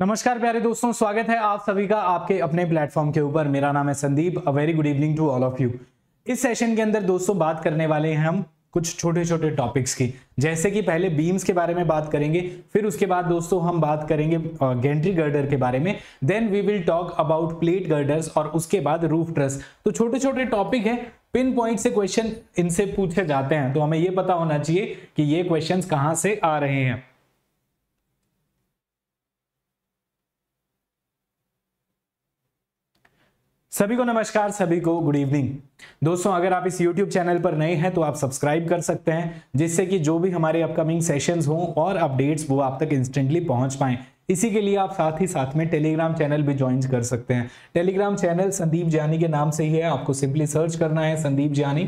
नमस्कार प्यारे दोस्तों स्वागत है आप सभी का आपके अपने प्लेटफॉर्म के ऊपर मेरा नाम है Sandeep a very good evening to all of you इस सेशन के अंदर दोस्तों बात करने वाले हैं हम कुछ छोटे छोटे टॉपिक्स की जैसे कि पहले बीम्स के बारे में बात करेंगे फिर उसके बाद दोस्तों हम बात करेंगे गेंट्री गर्डर के बारे में then we will talk about plate girders और उसके बाद रूफ ट्रस तो छोटे छोटे टॉपिक है पिन पॉइंट से क्वेश्चन इनसे पूछे जाते हैं तो हमें ये पता होना चाहिए कि ये क्वेश्चन कहाँ से आ रहे हैं सभी को नमस्कार सभी को गुड इवनिंग दोस्तों अगर आप इस YouTube चैनल पर नए हैं तो आप सब्सक्राइब कर सकते हैं जिससे कि जो भी हमारे अपकमिंग सेशंस हों और अपडेट्स वो आप तक इंस्टेंटली पहुंच पाए इसी के लिए आप साथ ही साथ में टेलीग्राम चैनल भी ज्वाइन कर सकते हैं टेलीग्राम चैनल संदीप जानी के नाम से ही है आपको सिंपली सर्च करना है संदीप जानी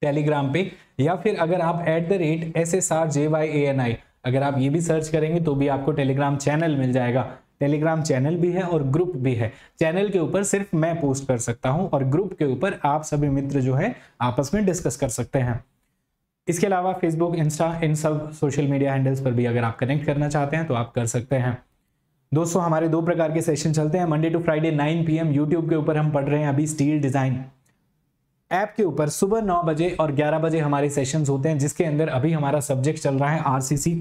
टेलीग्राम पे या फिर अगर आप at the rate S S R J Y A N I अगर आप ये भी सर्च करेंगे तो भी आपको टेलीग्राम चैनल मिल जाएगा टेलीग्राम चैनल भी है और ग्रुप भी है चैनल के ऊपर सिर्फ मैं पोस्ट कर सकता हूं और ग्रुप के ऊपर आप सभी मित्र जो है आपस में डिस्कस कर सकते हैं इसके अलावा फेसबुक इंस्टा इन सब सोशल मीडिया हैंडल्स पर भी अगर आप कनेक्ट करना चाहते हैं तो आप कर सकते हैं दोस्तों हमारे दो प्रकार के सेशन चलते हैं Monday to Friday 9 PM YouTube के ऊपर हम पढ़ रहे हैं अभी स्टील डिज़ाइन ऐप के ऊपर सुबह नौ बजे और ग्यारह बजे हमारे सेशंस होते हैं जिसके अंदर अभी हमारा सब्जेक्ट चल रहा है आरसीसी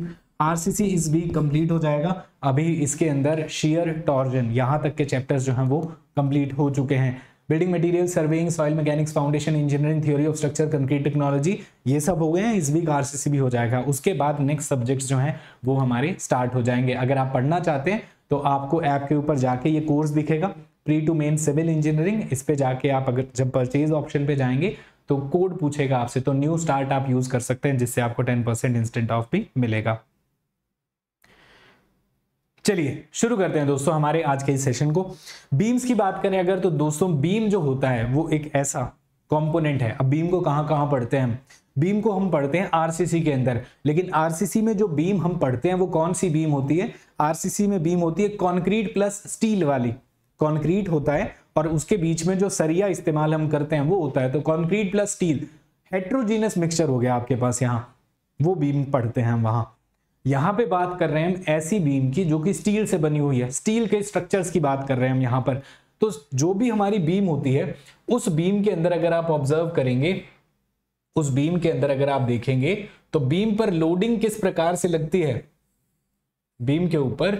आरसीसी इस वीक कंप्लीट हो जाएगा अभी इसके अंदर शेयर टॉर्जन यहाँ तक के चैप्टर्स जो हैं वो कंप्लीट हो चुके हैं building material surveying soil mechanics foundation engineering theory of structure concrete technology ये सब हो गए हैं इस वीक आरसीसी भी हो जाएगा उसके बाद नेक्स्ट सब्जेक्ट जो है वो हमारे स्टार्ट हो जाएंगे अगर आप पढ़ना चाहते हैं तो आपको ऐप के ऊपर जाके ये कोर्स दिखेगा pre to main civil engineering इस पे जाके आप अगर जब परचेज ऑप्शन पे जाएंगे तो कोड पूछेगा आपसे तो न्यू स्टार्ट आप यूज़ कर सकते हैं जिससे आपको टेन परसेंट इंस्टेंट ऑफ भी मिलेगा चलिए शुरू करते हैं दोस्तों हमारे आज के इस सेशन को बीम्स की बात करें अगर तो दोस्तों बीम जो होता है वो एक ऐसा कंपोनेंट है अब बीम को कहाँ कहाँ पढ़ते हैं हम बीम को हम पढ़ते हैं आरसीसी के अंदर लेकिन आरसीसी में जो बीम हम पढ़ते हैं वो कौन सी बीम होती है आरसीसी में बीम होती है कॉन्क्रीट प्लस स्टील वाली कॉन्क्रीट होता है और उसके बीच में जो सरिया इस्तेमाल हम करते हैं वो होता है तो concrete plus steel heterogeneous mixture हो गया आपके पास यहाँ वो बीम पढ़ते हैं हम वहाँ यहां पे बात कर रहे हैं हम ऐसी बीम की जो कि स्टील से बनी हुई है स्टील के स्ट्रक्चर्स की बात कर रहे हैं हम यहां पर तो जो भी हमारी बीम होती है उस बीम के अंदर अगर आप ऑब्जर्व करेंगे उस बीम के अंदर अगर आप देखेंगे तो बीम पर लोडिंग किस प्रकार से लगती है बीम के ऊपर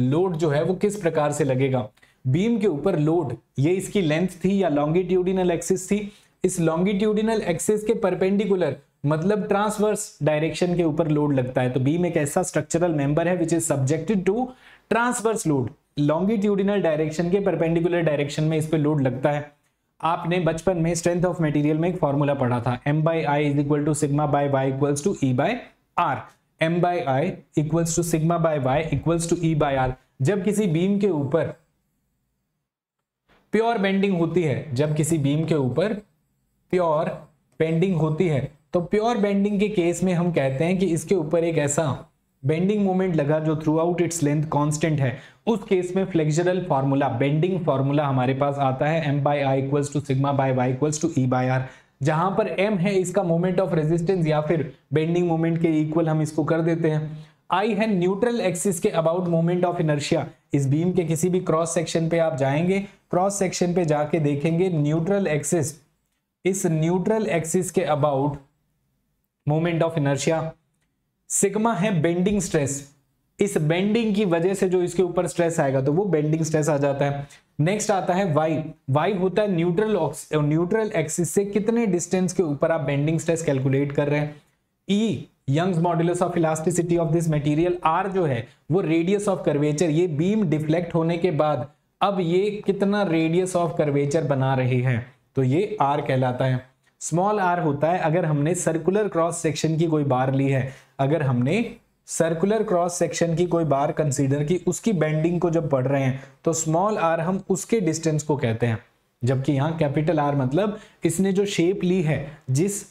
लोड जो है वो किस प्रकार से लगेगा बीम के ऊपर लोड ये इसकी लेंथ थी या लॉन्गिट्यूडिनल एक्सिस थी इस लॉन्गिट्यूडिनल एक्सिस के परपेंडिकुलर मतलब ट्रांसवर्स डायरेक्शन के ऊपर लोड लगता है तो बीम एक ऐसा स्ट्रक्चरल मेंबर है which is subjected to transverse load longitudinal direction के परपेंडिकुलर डायरेक्शन में इस पर लोड लगता है आपने बचपन में स्ट्रेंथ ऑफ मटेरियल में एक फॉर्मूला पढ़ा था M by I is equal to sigma by Y equals to E by R M by I equals to sigma by Y equals to E by R जब किसी beam के ऊपर pure bending होती है जब किसी बीम के ऊपर प्योर बेंडिंग होती है तो प्योर बेंडिंग के केस में हम कहते हैं कि इसके ऊपर एक ऐसा बेंडिंग मोमेंट लगा जो throughout its length constant है उस केस में फ्लेक्जरल फार्मूला बेंडिंग फार्मूला हमारे पास आता है M by I equals to sigma by Y equals to E by R जहां पर एम है इसका मोमेंट ऑफ रेजिस्टेंस या फिर बेंडिंग मोमेंट के इक्वल हम इसको कर देते हैं आई है न्यूट्रल एक्सिस के अबाउट मोमेंट ऑफ इनर्शिया इस बीम के किसी भी क्रॉस सेक्शन पे आप जाएंगे क्रॉस सेक्शन पे जाके देखेंगे न्यूट्रल एक्सिस इस न्यूट्रल एक्सिस के about moment of inertia sigma है बेंडिंग स्ट्रेस इस बेंडिंग की वजह से जो इसके ऊपर स्ट्रेस आएगा तो वो बेंडिंग स्ट्रेस आ जाता है नेक्स्ट आता है वाई वाई होता है न्यूट्रल न्यूट्रल एक्सिस से कितने डिस्टेंस के ऊपर आप बेंडिंग स्ट्रेस कैलकुलेट कर रहे हैं E e, Young's modulus of elasticity of this material R जो है वो रेडियस ऑफ कर्वेचर ये बीम डिफ्लेक्ट होने के बाद अब ये कितना रेडियस ऑफ कर्वेचर बना रही है तो ये आर कहलाता है स्मॉल आर होता है अगर हमने सर्कुलर क्रॉस सेक्शन की कोई बार ली है अगर हमने सर्कुलर क्रॉस सेक्शन की कोई बार कंसीडर की उसकी बेंडिंग को जब पढ़ रहे हैं तो स्मॉल आर हम उसके डिस्टेंस को कहते हैं जबकि यहाँ कैपिटल आर मतलब इसने जो शेप ली है जिस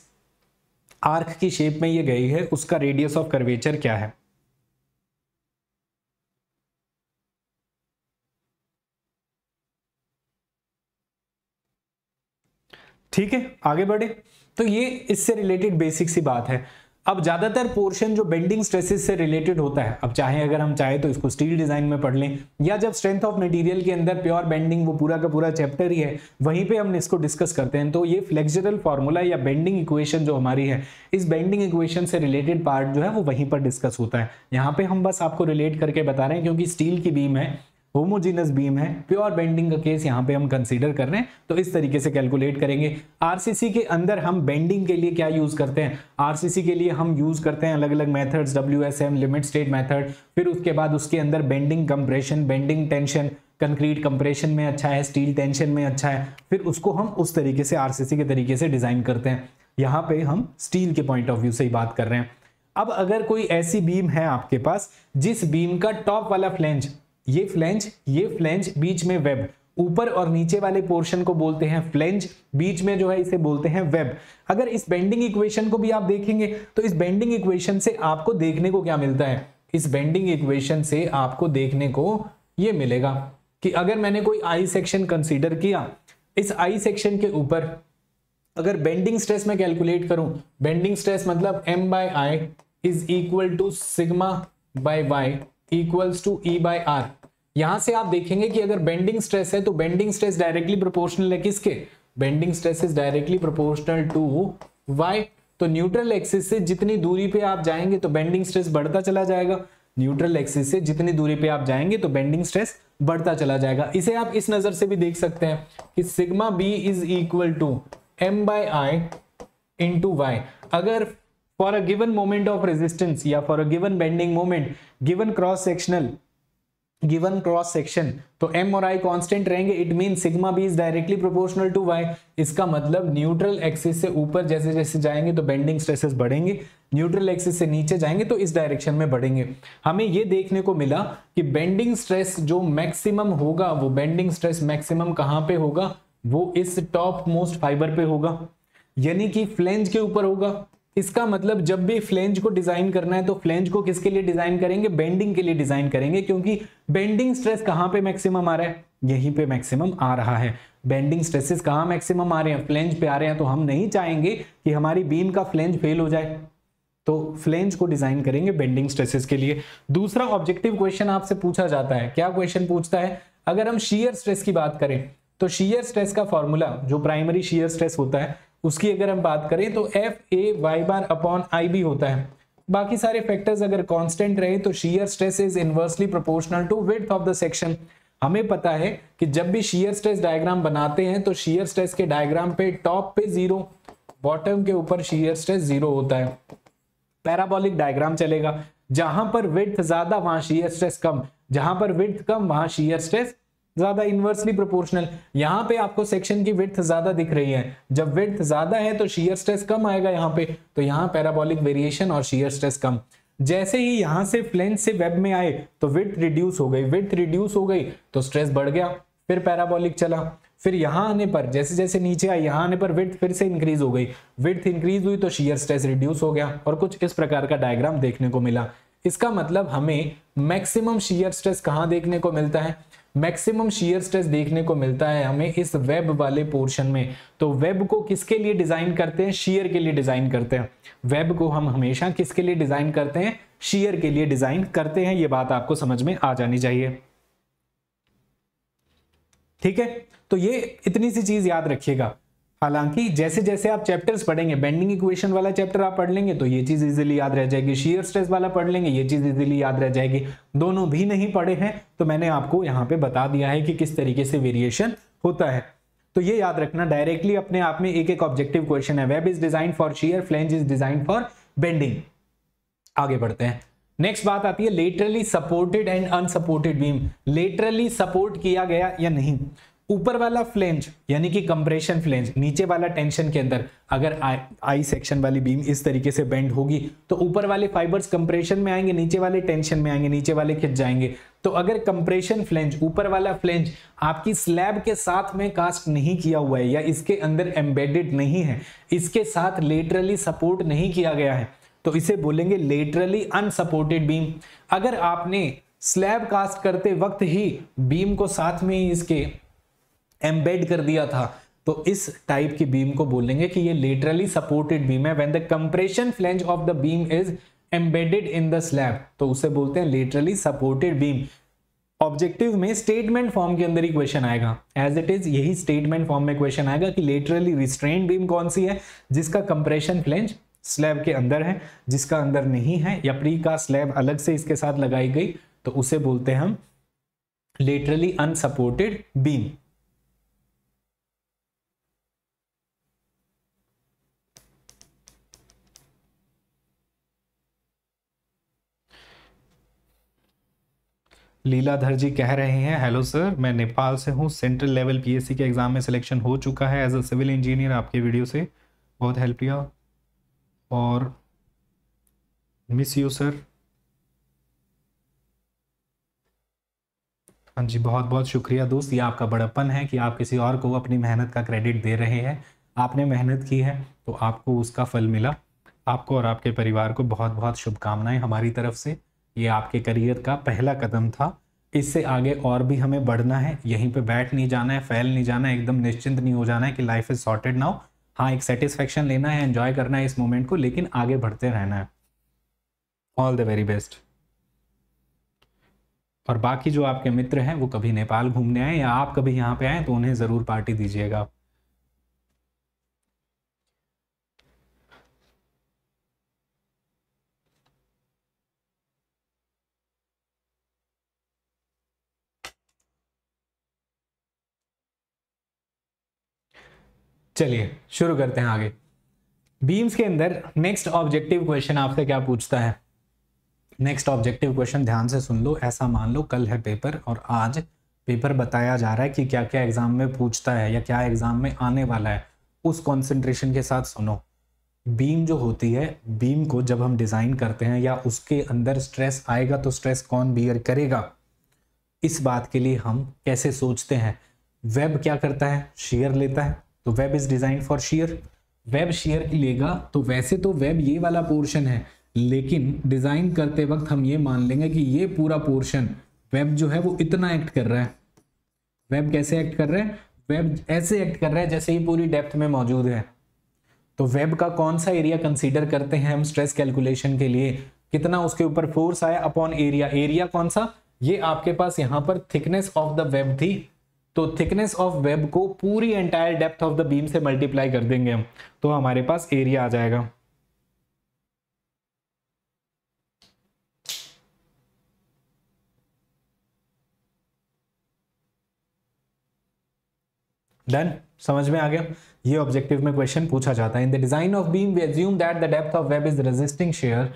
आर्क की शेप में ये गई है उसका रेडियस ऑफ कर्वेचर क्या है ठीक है आगे बढ़े तो ये इससे रिलेटेड बेसिक सी बात है अब ज़्यादातर पोर्शन जो बेंडिंग स्ट्रेसेस से रिलेटेड होता है अब चाहे अगर हम चाहे तो इसको स्टील डिज़ाइन में पढ़ लें या जब स्ट्रेंथ ऑफ मटेरियल के अंदर प्योर बेंडिंग वो पूरा का पूरा चैप्टर ही है वहीं पे हम इसको डिस्कस करते हैं तो ये फ्लेक्सिबल फॉर्मूला या बेंडिंग इक्वेशन जो हमारी है इस बेंडिंग इक्वेशन से रिलेटेड पार्ट जो है वो वहीं पर डिस्कस होता है यहाँ पे हम बस आपको रिलेट करके बता रहे हैं क्योंकि स्टील की बीम है होमोजीनस बीम है प्योर बेंडिंग का केस यहाँ पे हम कंसीडर कर रहे हैं तो इस तरीके से कैलकुलेट करेंगे आरसीसी के अंदर हम बेंडिंग के लिए क्या यूज करते हैं आरसीसी के लिए हम यूज करते हैं अलग अलग methods W S M limit state method फिर उसके बाद उसके अंदर bending compression bending tension concrete compression में अच्छा है स्टील टेंशन में अच्छा है फिर उसको हम उस तरीके से आर के तरीके से डिजाइन करते हैं यहाँ पे हम स्टील के पॉइंट ऑफ व्यू से ही बात कर रहे हैं अब अगर कोई ऐसी बीम है आपके पास जिस बीम का टॉप वाला फ्लेंज ये फ्लेंज ये फ्लेंज बीच में वेब ऊपर और नीचे वाले पोर्शन को बोलते हैं फ्लेंज बीच में जो है इसे बोलते हैं वेब अगर इस बेंडिंग इक्वेशन को भी आप देखेंगे तो इस बेंडिंग इक्वेशन से आपको देखने को क्या मिलता है इस बेंडिंग इक्वेशन से आपको देखने को ये मिलेगा कि अगर मैंने कोई आई सेक्शन कंसीडर किया इस आई सेक्शन के ऊपर अगर बेंडिंग स्ट्रेस में कैलकुलेट करूं बेंडिंग स्ट्रेस मतलब M by I is equal to sigma by Y equals to E by R यहां से आप देखेंगे कि अगर बेंडिंग स्ट्रेस है तो बेंडिंग स्ट्रेस डायरेक्टली प्रोपोर्शनल है किसके bending stress is directly proportional to Y तो न्यूट्रल एक्सिस से जितनी दूरी पे आप जाएंगे तो बेंडिंग स्ट्रेस बढ़ता चला जाएगा न्यूट्रल एक्सिस से जितनी दूरी पे आप जाएंगे तो बेंडिंग स्ट्रेस बढ़ता चला जाएगा इसे आप इस नजर से भी देख सकते हैं कि sigma B is equal to M by I to Y अगर for a given moment of resistance या for a given bending moment given cross sectional given cross section तो एम और आई कॉन्स्टेंट रहेंगे it mean sigma B is directly proportional to Y इसका मतलब neutral axis से ऊपर जैसे जैसे जाएंगे तो बेंडिंग स्ट्रेसेस बढ़ेंगे न्यूट्रल एक्सिस से नीचे जाएंगे तो इस डायरेक्शन में बढ़ेंगे हमें ये देखने को मिला कि बेंडिंग स्ट्रेस जो मैक्सिमम होगा वो बेंडिंग स्ट्रेस मैक्सिमम कहाँ पे होगा वो इस टॉप मोस्ट फाइबर पे होगा यानी कि फ्लेंज के ऊपर होगा इसका मतलब जब भी फ्लेंज को डिजाइन करना है तो फ्लेंज को किसके लिए डिजाइन करेंगे बेंडिंग के लिए डिजाइन करेंगे क्योंकि बेंडिंग स्ट्रेस कहां पे मैक्सिमम आ रहा है यहीं पे मैक्सिमम आ रहा है बेंडिंग स्ट्रेसेस कहां मैक्सिमम आ रहे हैं फ्लेंज पे आ रहे हैं तो हम नहीं चाहेंगे कि हमारी बीम का फ्लेंज फेल हो जाए तो फ्लेंज को डिजाइन करेंगे बेंडिंग स्ट्रेसेस के लिए दूसरा ऑब्जेक्टिव क्वेश्चन आपसे पूछा जाता है क्या क्वेश्चन पूछता है अगर हम शीयर स्ट्रेस की बात करें तो शीयर स्ट्रेस का फॉर्मूला जो प्राइमरी शीयर स्ट्रेस होता है उसकी अगर हम बात करें तो F A Y bar upon I B होता है बाकी सारे फैक्टर्स अगर कांस्टेंट रहे तो shear stress is inversely proportional to width of the section हमें पता है कि जब भी शीयर स्ट्रेस डायग्राम बनाते हैं तो शीयर स्ट्रेस के डायग्राम पे टॉप पे जीरो बॉटम के ऊपर शीयर स्ट्रेस जीरो होता है पैराबॉलिक डायग्राम चलेगा जहां पर विथ ज्यादा वहां शीयर स्ट्रेस कम जहां पर विथ कम वहां शीयर स्ट्रेस ज्यादा इन्वर्सली प्रोपोर्शनल यहाँ पे आपको सेक्शन की विथ ज्यादा दिख रही है जब विथ ज्यादा है तो शीयर स्ट्रेस कम आएगा यहाँ पे तो यहाँ पैराबोलिक वेरिएशन और शीयर स्ट्रेस कम जैसे ही यहां से फ्लेंस से वेब में आए तो विथ रिड्यूस हो गई विथ रिड्यूस हो गई तो स्ट्रेस बढ़ गया फिर पैराबोलिक चला फिर यहां आने पर जैसे जैसे नीचे आए यहां आने पर विथ फिर से इंक्रीज हो गई विथ इंक्रीज हुई तो शीयर स्ट्रेस रिड्यूस हो गया और कुछ इस प्रकार का डायग्राम देखने को मिला इसका मतलब हमें मैक्सिमम शीयर स्ट्रेस कहाँ देखने को मिलता है मैक्सिमम शेयर स्ट्रेस देखने को मिलता है हमें इस वेब वाले पोर्शन में तो वेब को किसके लिए डिजाइन करते हैं शेयर के लिए डिजाइन करते हैं वेब को हम हमेशा किसके लिए डिजाइन करते हैं शेयर के लिए डिजाइन करते हैं ये बात आपको समझ में आ जानी चाहिए ठीक है तो ये इतनी सी चीज याद रखिएगा हालांकि जैसे जैसे आप चैप्टर्स पढ़ेंगे बेंडिंग इक्वेशन वाला चैप्टर आप पढ़ लेंगे तो ये चीज़ इजीली याद रह जाएगी शीयर स्ट्रेस वाला पढ़ लेंगे ये चीज़ इजीली याद रह जाएगी दोनों भी नहीं पढ़े हैं तो मैंने आपको यहाँ पे बता दिया है कि किस तरीके से वेरिएशन होता है तो ये याद रखना डायरेक्टली अपने आप में एक एक ऑब्जेक्टिव क्वेश्चन है web is design for shear flange is design for bending आगे बढ़ते हैं नेक्स्ट बात आती है laterally supported and unsupported beam laterally support किया गया या नहीं ऊपर वाला फ्लेंज यानी कि कंप्रेशन फ्लेंज नीचे वाला टेंशन के अंदर अगर आई आई सेक्शन वाली बीम इस तरीके से बेंड होगी तो ऊपर वाले फाइबर्स कंप्रेशन में आएंगे नीचे वाले टेंशन में आएंगे नीचे वाले खिंच जाएंगे तो अगर कंप्रेशन फ्लेंज ऊपर वाला फ्लेंज आपकी स्लैब के साथ में कास्ट नहीं किया हुआ है या इसके अंदर एम्बेडेड नहीं है इसके साथ लेटरली सपोर्ट नहीं किया गया है तो इसे बोलेंगे लेटरली अनसपोर्टेड बीम अगर आपने स्लैब कास्ट करते वक्त ही बीम को साथ में ही इसके एम्बेड कर दिया था तो इस टाइप की बीम को बोलेंगे कि ये लेटरली सपोर्टेड बीम है when the compression flange of the beam is embedded in the slab तो उसे बोलते हैं लेटरली सपोर्टेड बीम ऑब्जेक्टिव में स्टेटमेंट फॉर्म के अंदर ही क्वेश्चन आएगा एज इट इज यही स्टेटमेंट फॉर्म में क्वेश्चन आएगा कि लेटरली रिस्ट्रेन बीम कौन सी है जिसका कंप्रेशन फ्लेंज स्लैब के अंदर है जिसका अंदर नहीं है या प्री का स्लैब अलग से इसके साथ लगाई गई तो उसे बोलते हैं हम laterally unsupported beam Leeladhar ji कह रहे हैं हेलो सर मैं नेपाल से हूँ सेंट्रल लेवल पीएससी के एग्ज़ाम में सिलेक्शन हो चुका है एज अ सिविल इंजीनियर आपके वीडियो से बहुत हेल्प किया और मिस यू सर हाँ जी बहुत बहुत शुक्रिया दोस्त ये आपका बड़प्पन है कि आप किसी और को अपनी मेहनत का क्रेडिट दे रहे हैं आपने मेहनत की है तो आपको उसका फल मिला आपको और आपके परिवार को बहुत बहुत शुभकामनाएं हमारी तरफ से ये आपके करियर का पहला कदम था इससे आगे और भी हमें बढ़ना है यहीं पे बैठ नहीं जाना है फैल नहीं जाना है एकदम निश्चिंत नहीं हो जाना है कि लाइफ इज़ सॉर्टेड नाउ हाँ एक सेटिस्फेक्शन लेना है एंजॉय करना है इस मोमेंट को लेकिन आगे बढ़ते रहना है ऑल द वेरी बेस्ट और बाकी जो आपके मित्र हैं वो कभी नेपाल घूमने आए या आप कभी यहाँ पे आए तो उन्हें ज़रूर पार्टी दीजिएगा चलिए शुरू करते हैं आगे बीम्स के अंदर नेक्स्ट ऑब्जेक्टिव क्वेश्चन आपसे क्या पूछता है नेक्स्ट ऑब्जेक्टिव क्वेश्चन ध्यान से सुन लो ऐसा मान लो कल है पेपर और आज पेपर बताया जा रहा है कि क्या क्या एग्जाम में पूछता है या क्या एग्जाम में आने वाला है उस कॉन्सेंट्रेशन के साथ सुनो बीम जो होती है बीम को जब हम डिज़ाइन करते हैं या उसके अंदर स्ट्रेस आएगा तो स्ट्रेस कौन बियर करेगा इस बात के लिए हम कैसे सोचते हैं वेब क्या करता है शेयर लेता है तो web is design for shear web shear लेगा तो वैसे तो वेब ये वाला पोर्शन है लेकिन डिज़ाइन करते वक्त हम ये मान लेंगे कि ये पूरा पोर्शन वेब जो है वो इतना एक्ट कर रहा है वेब कैसे एक्ट कर रहा है वेब ऐसे एक्ट कर रहा है जैसे ही पूरी डेप्थ में मौजूद है तो वेब का कौन सा एरिया कंसीडर करते हैं हम स्ट्रेस कैलकुलेशन के लिए कितना उसके ऊपर फोर्स आया अपॉन एरिया एरिया कौन सा ये आपके पास यहां पर थिकनेस ऑफ द वेब थी तो थिकनेस ऑफ वेब को पूरी entire depth of the beam से मल्टीप्लाई कर देंगे हम तो हमारे पास एरिया आ जाएगा डन समझ में आ गया ये ऑब्जेक्टिव में क्वेश्चन पूछा जाता है in the design of beam we assume that the depth of web is resisting shear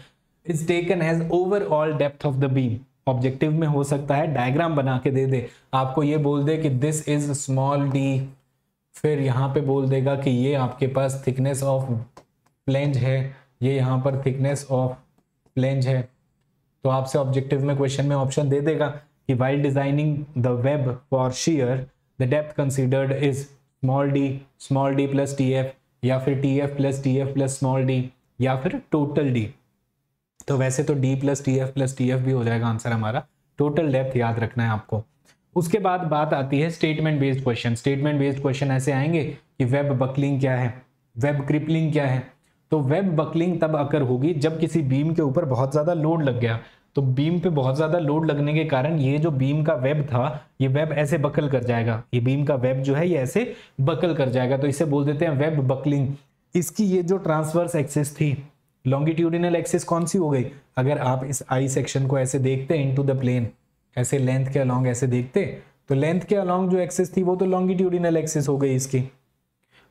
is taken has overall depth of the beam objective में हो सकता है डायग्राम बना के दे दे आपको ये बोल दे कि दिस इज स्मॉल डी फिर यहाँ पे बोल देगा कि ये आपके पास थिकनेस ऑफ प्लेंज है ये यहाँ पर थिकनेस ऑफ प्लेंज है तो आपसे ऑब्जेक्टिव में क्वेश्चन में ऑप्शन दे देगा कि while designing the web for shear the depth considered is small D small D plus T F या फिर T F plus T F plus small D या फिर टोटल डी तो वैसे तो D plus T F plus T F भी हो जाएगा आंसर हमारा टोटल डेप्थ याद रखना है आपको उसके बाद बात आती है statement based question statement based question ऐसे आएंगे कि वेब बकलिंग क्या है वेब क्रिपलिंग क्या है तो वेब बकलिंग तब आकर होगी जब किसी बीम के ऊपर बहुत ज़्यादा लोड लग गया तो बीम पे बहुत ज़्यादा लोड लगने के कारण ये जो बीम का वेब था ये वेब ऐसे बकल कर जाएगा ये बीम का वेब जो है ये ऐसे बकल कर जाएगा तो इसे बोल देते हैं वेब बकलिंग इसकी ये जो ट्रांसवर्स एक्सेस थी लॉन्गिट्यूडिनल एक्सिस कौन सी हो गई अगर आप इस आई सेक्शन को ऐसे देखते इन टू द प्लेन ऐसे लेंथ के अलॉन्ग ऐसे देखते तो लेंथ के अलॉन्ग जो एक्सिस थी वो तो लॉन्गिट्यूडिनल एक्सिस हो गई इसकी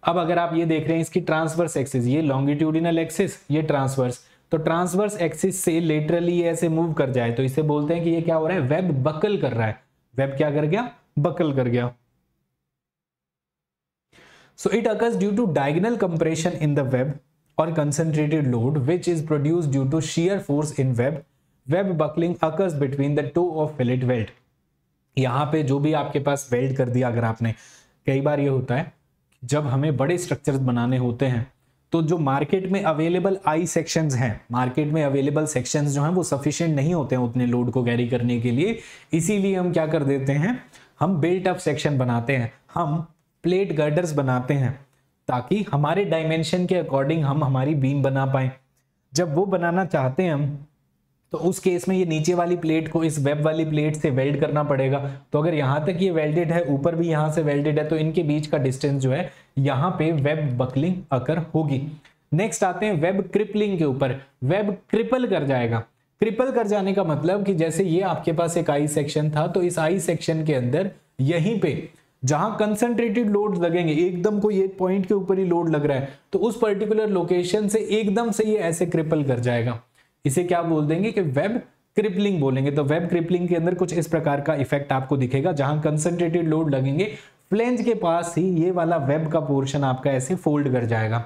अब अगर आप ये देख रहे हैं इसकी ट्रांसवर्स एक्सिस ये लॉन्गिट्यूडिनल एक्सिस ये ट्रांसवर्स तो ट्रांसवर्स एक्सिस से लेटरली ये ऐसे मूव कर जाए तो इसे बोलते हैं कि ये क्या हो रहा है वेब बकल कर रहा है वेब क्या कर गया बकल कर गया so it occurs due to diagonal compression in the web or concentrated load which is produced due to shear force in web web buckling occurs between the toe of fillet weld यहाँ पे जो भी आपके पास weld कर दिया अगर आपने कई बार ये होता है जब हमें बड़े स्ट्रक्चर्स बनाने होते हैं तो जो मार्केट में अवेलेबल आई सेक्शंस हैं मार्केट में अवेलेबल सेक्शंस जो हैं वो सफिशिएंट नहीं होते हैं उतने लोड को कैरी करने के लिए इसीलिए हम क्या कर देते हैं हम बिल्ट अप सेक्शन बनाते हैं हम प्लेट गर्डर्स बनाते हैं ताकि हमारे डायमेंशन के अकॉर्डिंग हम हमारी बीम बना पाए जब वो बनाना चाहते हैं हम तो उस केस में ये नीचे वाली प्लेट को इस वेब वाली प्लेट से वेल्ड करना पड़ेगा तो अगर यहाँ तक ये वेल्डेड है ऊपर भी यहाँ से वेल्डेड है तो इनके बीच का डिस्टेंस जो है यहाँ पे वेब बकलिंग अकर होगी नेक्स्ट आते हैं वेब क्रिपलिंग के ऊपर वेब क्रिपल कर जाएगा क्रिपल कर जाने का मतलब कि जैसे ये आपके पास एक आई सेक्शन था तो इस आई सेक्शन के अंदर यहीं पर जहां कंसंट्रेटेड लोड लगेंगे एकदम कोई एक पॉइंट के ऊपर ही लोड लग रहा है तो उस पर्टिकुलर लोकेशन से एकदम से ये ऐसे क्रिपल कर जाएगा इसे क्या बोल देंगे कि वेब क्रिपलिंग बोलेंगे तो वेब क्रिपलिंग के अंदर कुछ इस प्रकार का इफेक्ट आपको दिखेगा जहां कंसंट्रेटेड लोड लगेंगे फ्लेंज के पास ही ये वाला वेब का पोर्शन आपका ऐसे फोल्ड कर जाएगा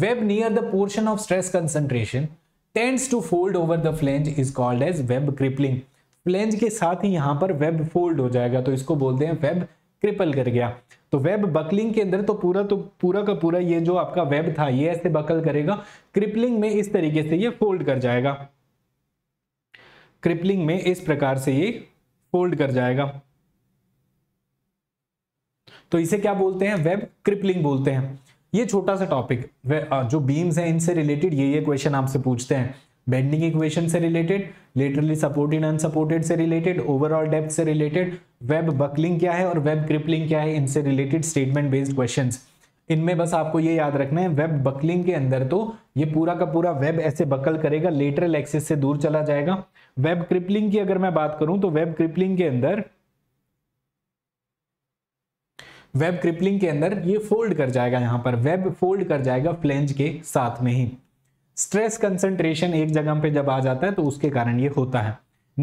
web near the portion of stress concentration tends to fold over the flange is called as web crippling flange के साथ ही यहां पर वेब फोल्ड हो जाएगा तो इसको बोलते हैं वेब क्रिपल कर गया तो वेब बकलिंग के अंदर तो पूरा तो पूरा का पूरा ये जो आपका वेब था ये ऐसे बकल करेगा क्रिपलिंग में इस तरीके से ये फोल्ड कर जाएगा क्रिपलिंग में इस प्रकार से ये फोल्ड कर जाएगा तो इसे क्या बोलते हैं वेब क्रिपलिंग बोलते हैं ये छोटा सा टॉपिक जो बीम्स हैं इनसे रिलेटेड ये ये क्वेश्चन आपसे पूछते हैं बेंडिंग इक्वेशन से रिलेटेड लेटरली सपोर्टेड अनसपोर्टेड से रिलेटेड ओवरऑल डेप्थ से रिलेटेड वेब बकलिंग क्या है और वेब क्रिपलिंग क्या है इनसे रिलेटेड स्टेटमेंट बेस्ड क्वेश्चन इनमें बस आपको ये याद रखना है वेब बकलिंग के अंदर तो ये पूरा का पूरा वेब ऐसे बकल करेगा लेटरल एक्सेस से दूर चला जाएगा वेब क्रिपलिंग की अगर मैं बात करूं तो वेब क्रिपलिंग के अंदर वेब क्रिपलिंग के अंदर ये फोल्ड कर जाएगा यहां पर वेब फोल्ड कर जाएगा फ्लेंज के साथ में ही स्ट्रेस कंसंट्रेशन एक जगह पे जब आ जाता है तो उसके कारण ये होता है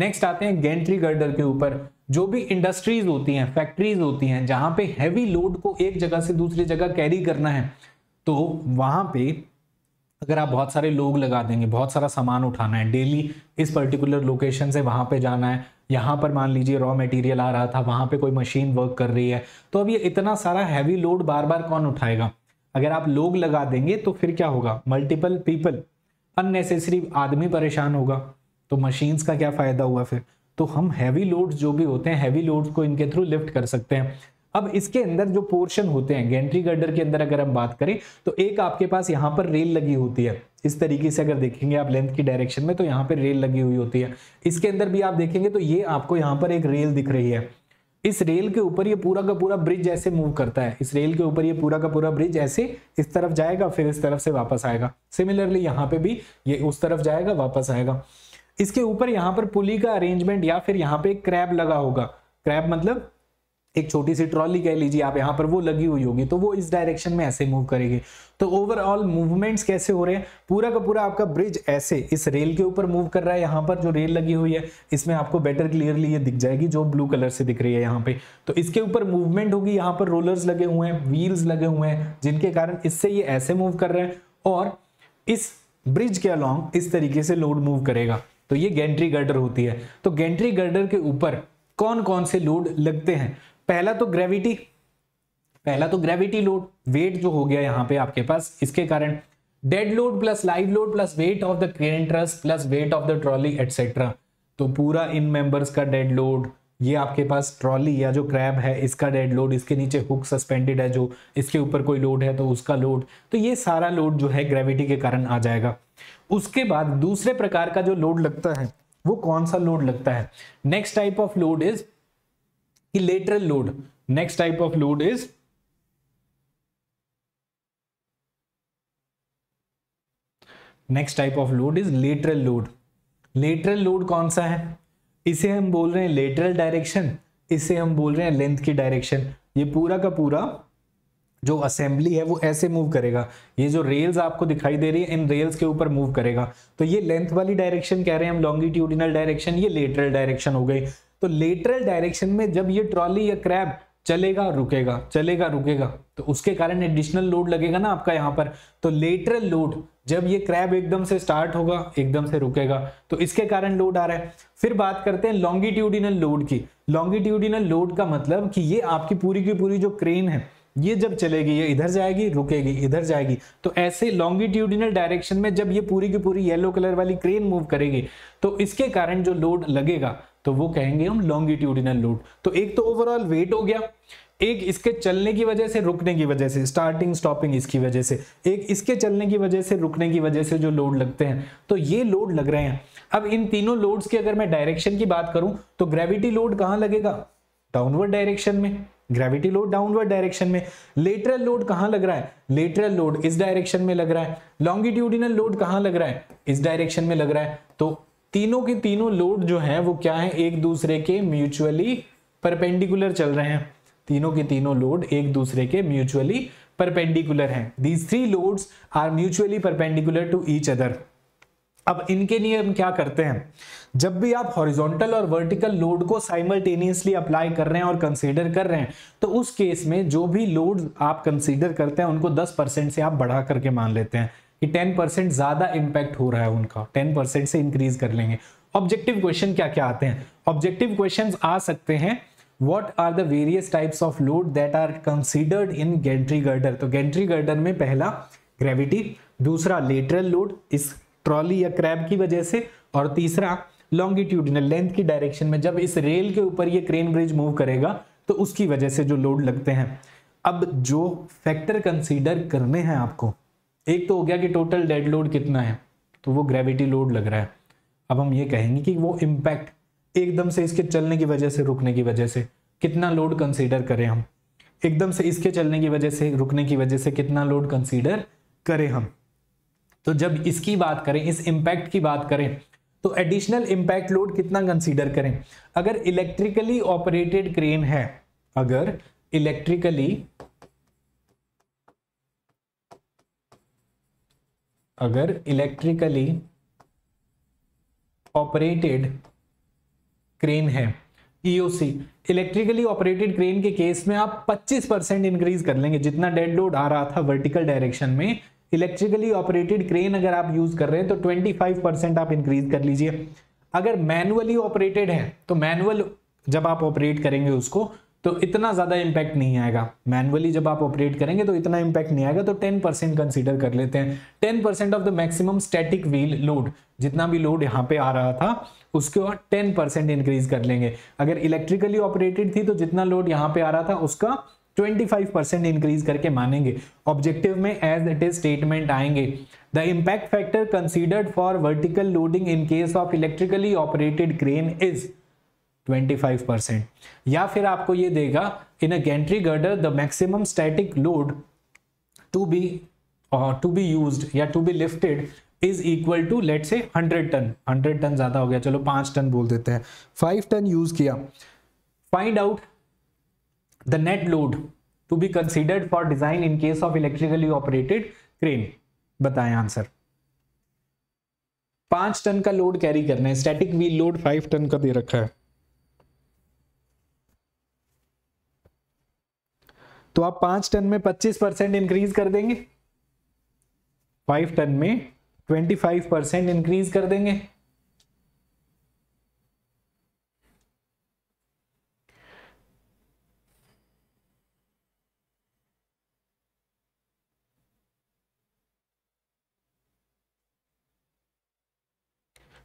नेक्स्ट आते हैं गेंट्री गर्डर के ऊपर जो भी इंडस्ट्रीज होती हैं फैक्ट्रीज होती हैं जहां पे हैवी लोड को एक जगह से दूसरी जगह कैरी करना है तो वहां पे अगर आप बहुत सारे लोग लगा देंगे बहुत सारा सामान उठाना है डेली इस पर्टिकुलर लोकेशन से वहां पे जाना है यहाँ पर मान लीजिए रॉ मटेरियल आ रहा था वहां पे कोई मशीन वर्क कर रही है तो अब ये इतना सारा हैवी लोड बार बार कौन उठाएगा अगर आप लोग लगा देंगे तो फिर क्या होगा मल्टीपल पीपल अननेसेसरी आदमी परेशान होगा तो मशीन्स का क्या फ़ायदा हुआ फिर तो हम हैवी लोड्स जो भी होते हैं हैवी लोड्स को इनके थ्रू लिफ्ट कर सकते हैं अब इसके अंदर जो पोर्शन होते हैं गेंट्री गर्डर के अंदर अगर हम बात करें तो एक आपके पास यहाँ पर रेल लगी होती है इस तरीके से अगर देखेंगे आप लेंथ की डायरेक्शन में तो यहाँ पर रेल लगी हुई होती है इसके अंदर भी आप देखेंगे तो ये आपको यहाँ पर एक रेल दिख रही है इस रेल के ऊपर ये पूरा का पूरा ब्रिज ऐसे मूव करता है इस रेल के ऊपर ये पूरा का पूरा ब्रिज ऐसे इस तरफ जाएगा फिर इस तरफ से वापस आएगा सिमिलरली यहाँ पे भी ये उस तरफ जाएगा वापस आएगा इसके ऊपर यहाँ पर पुली का अरेंजमेंट या फिर यहाँ पे क्रैब लगा होगा क्रैब मतलब एक छोटी सी ट्रॉली कह लीजिए आप यहाँ पर वो लगी हुई होगी तो वो इस डायरेक्शन में ऐसे मूव करेगी तो ओवरऑल मूवमेंट्स कैसे हो रहे हैं पूरा का पूरा आपका ब्रिज ऐसे इस रेल के ऊपर मूव कर रहा है यहाँ पर जो रेल लगी हुई है इसमें आपको बेटर क्लियरली ये दिख जाएगी जो ब्लू कलर से दिख रही है यहाँ पे तो इसके ऊपर मूवमेंट होगी यहाँ पर रोलर्स लगे हुए हैं व्हील्स लगे हुए हैं जिनके कारण इससे ये ऐसे मूव कर रहे हैं और इस ब्रिज के अलॉन्ग इस तरीके से लोड मूव करेगा तो ये गेंट्री गर्डर होती है तो गेंट्री गर्डर के ऊपर कौन कौन से लोड लगते हैं पहला तो ग्रेविटी पहला तो ग्रेविटी लोड वेट जो हो गया यहां पे आपके पास इसके कारण dead load plus live load plus weight of the crane truss plus weight of the trolley etcetera तो पूरा इन मेंबर्स का डेड लोड ये आपके पास ट्रॉली या जो क्रैब है इसका डेड लोड इसके नीचे हुक सस्पेंडेड है जो इसके ऊपर कोई लोड है तो उसका लोड तो ये सारा लोड जो है ग्रेविटी के कारण आ जाएगा उसके बाद दूसरे प्रकार का जो लोड लगता है वो कौन सा लोड लगता है next type of load is कि lateral load next type of load is next type of load is lateral load lateral load कौन सा है इसे हम बोल रहे हैं लेटरल डायरेक्शन इसे हम बोल रहे हैं लेंथ की डायरेक्शन ये पूरा का पूरा जो असेंबली है वो ऐसे मूव करेगा ये जो रेल्स आपको दिखाई दे रही है इन रेल्स के ऊपर मूव करेगा तो ये लेंथ वाली डायरेक्शन कह रहे हैं हम लॉन्गिट्यूडिनल डायरेक्शन ये लेटरल डायरेक्शन हो गई तो लेटरल डायरेक्शन में जब ये ट्रॉली या क्रैब चलेगा रुकेगा चलेगा रुकेगा तो उसके कारण एडिशनल लोड लगेगा ना आपका यहाँ पर तो लेटरल लोड जब ये क्रैब एकदम से स्टार्ट होगा एकदम से रुकेगा तो इसके कारण लोड आ रहा है फिर बात करते हैं लॉन्गिट्यूडिनल लोड की लॉन्गिट्यूडिनल लोड का मतलब कि ये आपकी पूरी की पूरी जो क्रेन है ये जब चलेगी ये इधर जाएगी रुकेगी इधर जाएगी तो ऐसे लॉन्गिट्यूडिनल डायरेक्शन में जब ये पूरी की पूरी येलो कलर वाली क्रेन मूव करेगी तो इसके कारण जो लोड लगेगा तो वो कहेंगे हम लॉन्गिट्यूडिनल लोड तो एक तो ओवरऑल वेट हो गया एक इसके चलने की वजह से रुकने की वजह से स्टार्टिंग स्टॉपिंग इसकी वजह से एक इसके चलने की वजह से रुकने की वजह से जो लोड लगते हैं तो ये लोड लग रहे हैं अब इन तीनों लोड्स की अगर मैं डायरेक्शन की बात करूं तो ग्रेविटी लोड कहां लगेगा डाउनवर्ड डायरेक्शन में ग्रेविटी लोड डाउनवर्ड डायरेक्शन में लेटरल लोड कहां लग रहा है लेटरल लोड इस डायरेक्शन में लग रहा है लॉन्गिट्यूडिनल लोड कहां लग रहा है इस डायरेक्शन में लग रहा है तो तीनों के तीनों लोड जो हैं वो क्या है एक दूसरे के म्यूचुअली परपेंडिकुलर चल रहे हैं तीनों के तीनों लोड एक दूसरे के म्यूचुअली परपेंडिकुलर हैं these three loads are mutually perpendicular to each other अब इनके लिए हम क्या करते हैं जब भी आप हॉरिजॉन्टल और वर्टिकल लोड को साइमल्टेनियसली अप्लाई कर रहे हैं और कंसीडर कर रहे हैं तो उस केस में जो भी लोड आप कंसीडर करते हैं उनको 10 परसेंट से आप बढ़ा करके मान लेते हैं कि 10 ज़्यादा इंपैक्ट हो रहा है उनका 10 से इंक्रीज कर लेंगे ऑब्जेक्टिव क्वेश्चन क्या क्या आते हैं ऑब्जेक्टिव क्वेश्चन आ सकते हैं what are the various types of load that are considered in gantry girder तो गेंट्री गर्डर में पहला ग्रेविटी दूसरा लेटरल लोड इस ट्रॉली या क्रैब की वजह से और तीसरा लॉन्गिट्यूडनल लेंथ की डायरेक्शन में जब इस रेल के ऊपर ये क्रेन ब्रिज मूव करेगा तो उसकी वजह से जो लोड लगते हैं अब जो फैक्टर कंसीडर करने हैं आपको एक तो हो गया कि टोटल डेड लोड कितना है तो वो ग्रेविटी लोड लग रहा है अब हम ये कहेंगे कि वो इम्पैक्ट एकदम से इसके चलने की वजह से रुकने की वजह से कितना लोड कंसीडर करें हम एकदम से इसके चलने की वजह से रुकने की वजह से कितना लोड कंसीडर करें हम तो जब इसकी बात करें इस इम्पैक्ट की बात करें तो एडिशनल इम्पैक्ट लोड कितना कंसीडर करें अगर इलेक्ट्रिकली ऑपरेटेड क्रेन है अगर इलेक्ट्रिकली अगर इलेक्ट्रिकली ऑपरेटेड क्रेन है ईओसी इलेक्ट्रिकली ऑपरेटेड क्रेन के केस में आप 25 परसेंट इंक्रीज कर लेंगे जितना डेड लोड आ रहा था वर्टिकल डायरेक्शन में इलेक्ट्रिकली ऑपरेटेड क्रेन अगर आप यूज कर रहे हैं तो 25 परसेंट आप इंक्रीज कर लीजिए अगर मैनुअली ऑपरेटेड है तो मैनुअल जब आप ऑपरेट करेंगे उसको तो इतना ज़्यादा इंपैक्ट नहीं आएगा मैनुअली जब आप ऑपरेट करेंगे तो इतना इम्पैक्ट नहीं आएगा तो 10 परसेंट कंसिडर कर लेते हैं 10 percent of the maximum static wheel load जितना भी लोड यहाँ पे आ रहा था उसके और टेन परसेंट इंक्रीज कर लेंगे अगर इलेक्ट्रिकली ऑपरेटेड थी तो जितना लोड यहाँ पे आ रहा था उसका 25 परसेंट इंक्रीज करके मानेंगे ऑब्जेक्टिव में एज इट इज स्टेटमेंट आएंगे the impact factor considered for vertical loading in case of electrically operated crane is 25 percent या फिर आपको ये देगा in a gantry girder the maximum static load to be to be use or to be lifted is equal to let say 100 ton 100 ton ज्यादा हो गया चलो पांच टन बोल देते हैं फाइव टन यूज किया find out the net load to be considered for design in case of electrically operated crane बताएं आंसर पांच टन का लोड कैरी करना है static wheel load five ton का दे रखा है तो आप पांच टन में पच्चीस परसेंट इंक्रीज कर देंगे फाइव टन में ट्वेंटी फाइव परसेंट इंक्रीज कर देंगे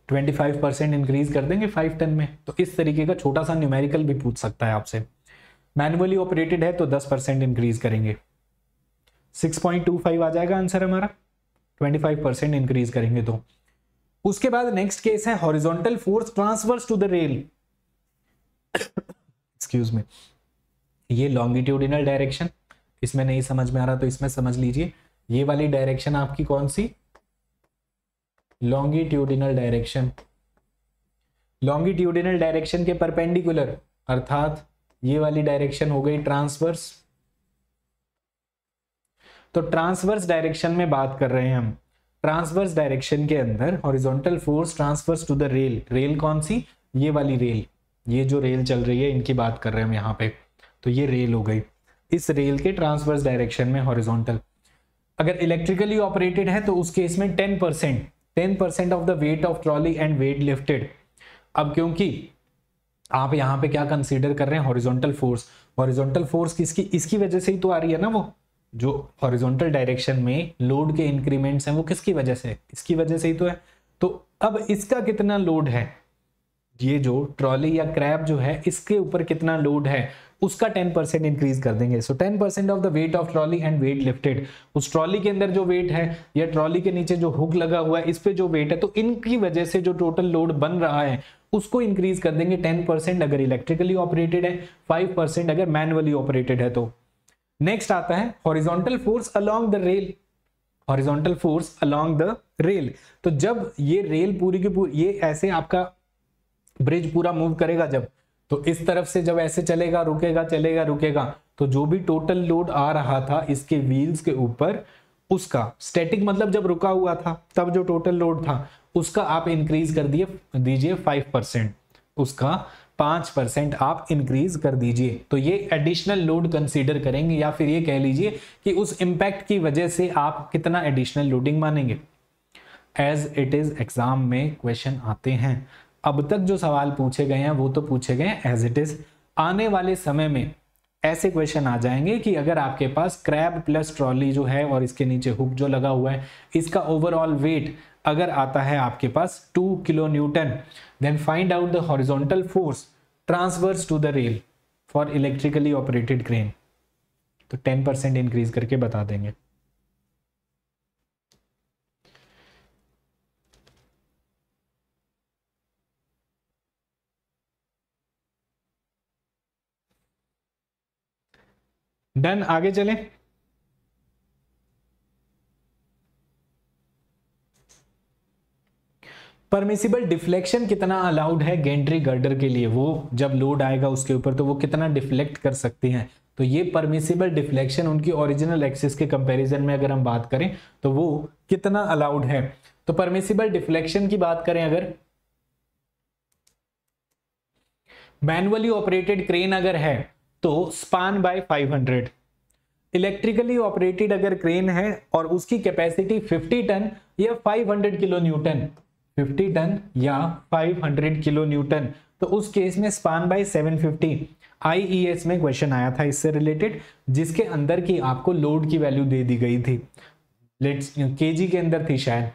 ट्वेंटी फाइव परसेंट इंक्रीज कर देंगे फाइव टन में तो इस तरीके का छोटा सा न्यूमेरिकल भी पूछ सकता है आपसे मैनुअली ऑपरेटेड है तो 10 परसेंट इंक्रीज करेंगे 6.25 आ जाएगा आंसर हमारा 25 परसेंट इंक्रीज करेंगे तो उसके बाद नेक्स्ट केस है horizontal force transverse to the rail excuse me ये लॉन्गिट्यूडिनल डायरेक्शन इसमें नहीं समझ में आ रहा तो इसमें समझ लीजिए ये वाली डायरेक्शन आपकी कौन सी लॉन्गिट्यूडिनल डायरेक्शन लॉन्गिट्यूडिनल डायरेक्शन के परपेंडिकुलर अर्थात ये वाली डायरेक्शन हो गई ट्रांसवर्स तो ट्रांसवर्स डायरेक्शन में बात कर रहे हैं हम ट्रांसवर्स डायरेक्शन के अंदर horizontal force transverse to the rail rail कौन सी ये वाली रेल ये जो रेल चल रही है इनकी बात कर रहे हैं हम यहाँ पे तो ये रेल हो गई इस रेल के ट्रांसवर्स डायरेक्शन में हॉरिजॉन्टल अगर इलेक्ट्रिकली ऑपरेटेड है तो उस केस में ten percent ten percent of the weight of trolley and weight lifted अब क्योंकि आप यहाँ पे क्या कंसीडर कर रहे हैं हॉरिजॉन्टल फोर्स हॉरिजॉन्टल फोर्स किसकी इसकी वजह से ही तो आ रही है ना वो जो हॉरिजॉन्टल डायरेक्शन में लोड के इंक्रीमेंट्स हैं वो किसकी वजह से इसकी वजह से ही तो है तो अब इसका कितना लोड है ये जो ट्रॉली या क्रैब जो है इसके ऊपर कितना लोड है उसका 10 परसेंट इंक्रीज कर देंगे so 10 percent of the weight of trolley and weight lifted उस ट्रॉली के अंदर जो वेट है या ट्रॉली के नीचे जो हुक लगा हुआ है इस पे जो वेट है तो इनकी वजह से जो टोटल लोड बन रहा है उसको इंक्रीज कर देंगे टेन परसेंट अगर इलेक्ट्रिकली ऑपरेटेड है फाइव परसेंट अगर मैनुअली ऑपरेटेड है तो नेक्स्ट आता है horizontal force along the rail horizontal force along the rail तो जब ये रेल पूरी की पूरी ये ऐसे आपका ब्रिज पूरा मूव करेगा जब तो इस तरफ से जब ऐसे चलेगा रुकेगा चलेगा रुकेगा तो जो भी टोटल लोड आ रहा था इसके व्हील्स के ऊपर उसका स्टैटिक मतलब जब रुका हुआ था तब जो टोटल लोड था उसका आप इंक्रीज कर दिए दीजिए फाइव परसेंट उसका पांच परसेंट आप इंक्रीज कर दीजिए तो ये एडिशनल लोड कंसीडर करेंगे या फिर ये कह लीजिए कि उस इंपैक्ट की वजह से आप कितना एडिशनल लोडिंग मानेंगे एज इट इज एग्जाम में क्वेश्चन आते हैं अब तक जो सवाल पूछे गए हैं वो तो पूछे गए हैं एज इट इज आने वाले समय में ऐसे क्वेश्चन आ जाएंगे कि अगर आपके पास क्रैब प्लस ट्रॉली जो है और इसके नीचे हुक जो लगा हुआ है इसका ओवरऑल वेट अगर आता है आपके पास two kilo newton then find out the horizontal force transverse to the rail for electrically operated crane तो टेन परसेंट इंक्रीज करके बता देंगे डन आगे चलें परमिसिबल डिफ्लेक्शन कितना अलाउड है गेंट्री गर्डर के लिए वो जब लोड आएगा उसके ऊपर तो वो कितना डिफ्लेक्ट कर सकती हैं तो ये परमिसिबल डिफ्लेक्शन उनकी ओरिजिनल एक्सिस के कंपैरिजन में अगर हम बात करें तो वो कितना अलाउड है तो परमिसिबल डिफ्लेक्शन की बात करें अगर मैनुअली ऑपरेटेड क्रेन अगर है तो स्पान बाय 500 इलेक्ट्रिकली ऑपरेटेड अगर क्रेन है और उसकी कैपेसिटी 50 टन या 500 किलो न्यूटन 50 टन या 500 किलो न्यूटन तो उस केस में स्पान बाय 750 आईईएस e में क्वेश्चन आया था इससे रिलेटेड जिसके अंदर की आपको लोड की वैल्यू दे दी गई थी लेट्स केजी के अंदर थी शायद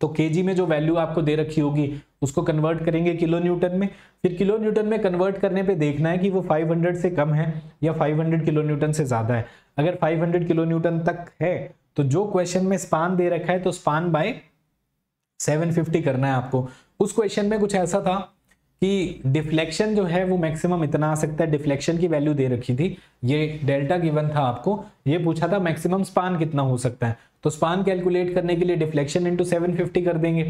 तो केजी में जो वैल्यू आपको दे रखी होगी उसको कन्वर्ट करेंगे किलो न्यूटन में फिर किलो न्यूटन में कन्वर्ट करने पे देखना है कि वो 500 से कम है या 500 किलो न्यूटन से ज़्यादा है अगर 500 किलो न्यूटन तक है तो जो क्वेश्चन में स्पान दे रखा है तो स्पान बाय 750 करना है आपको उस क्वेश्चन में कुछ ऐसा था कि डिफ्लेक्शन जो है वो मैक्सिमम इतना आ सकता है डिफ्लेक्शन की वैल्यू दे रखी थी ये डेल्टा गिवन था आपको ये पूछा था मैक्सिमम स्पान कितना हो सकता है तो स्पान कैलकुलेट करने के लिए डिफ्लेक्शन इंटू सेवन कर देंगे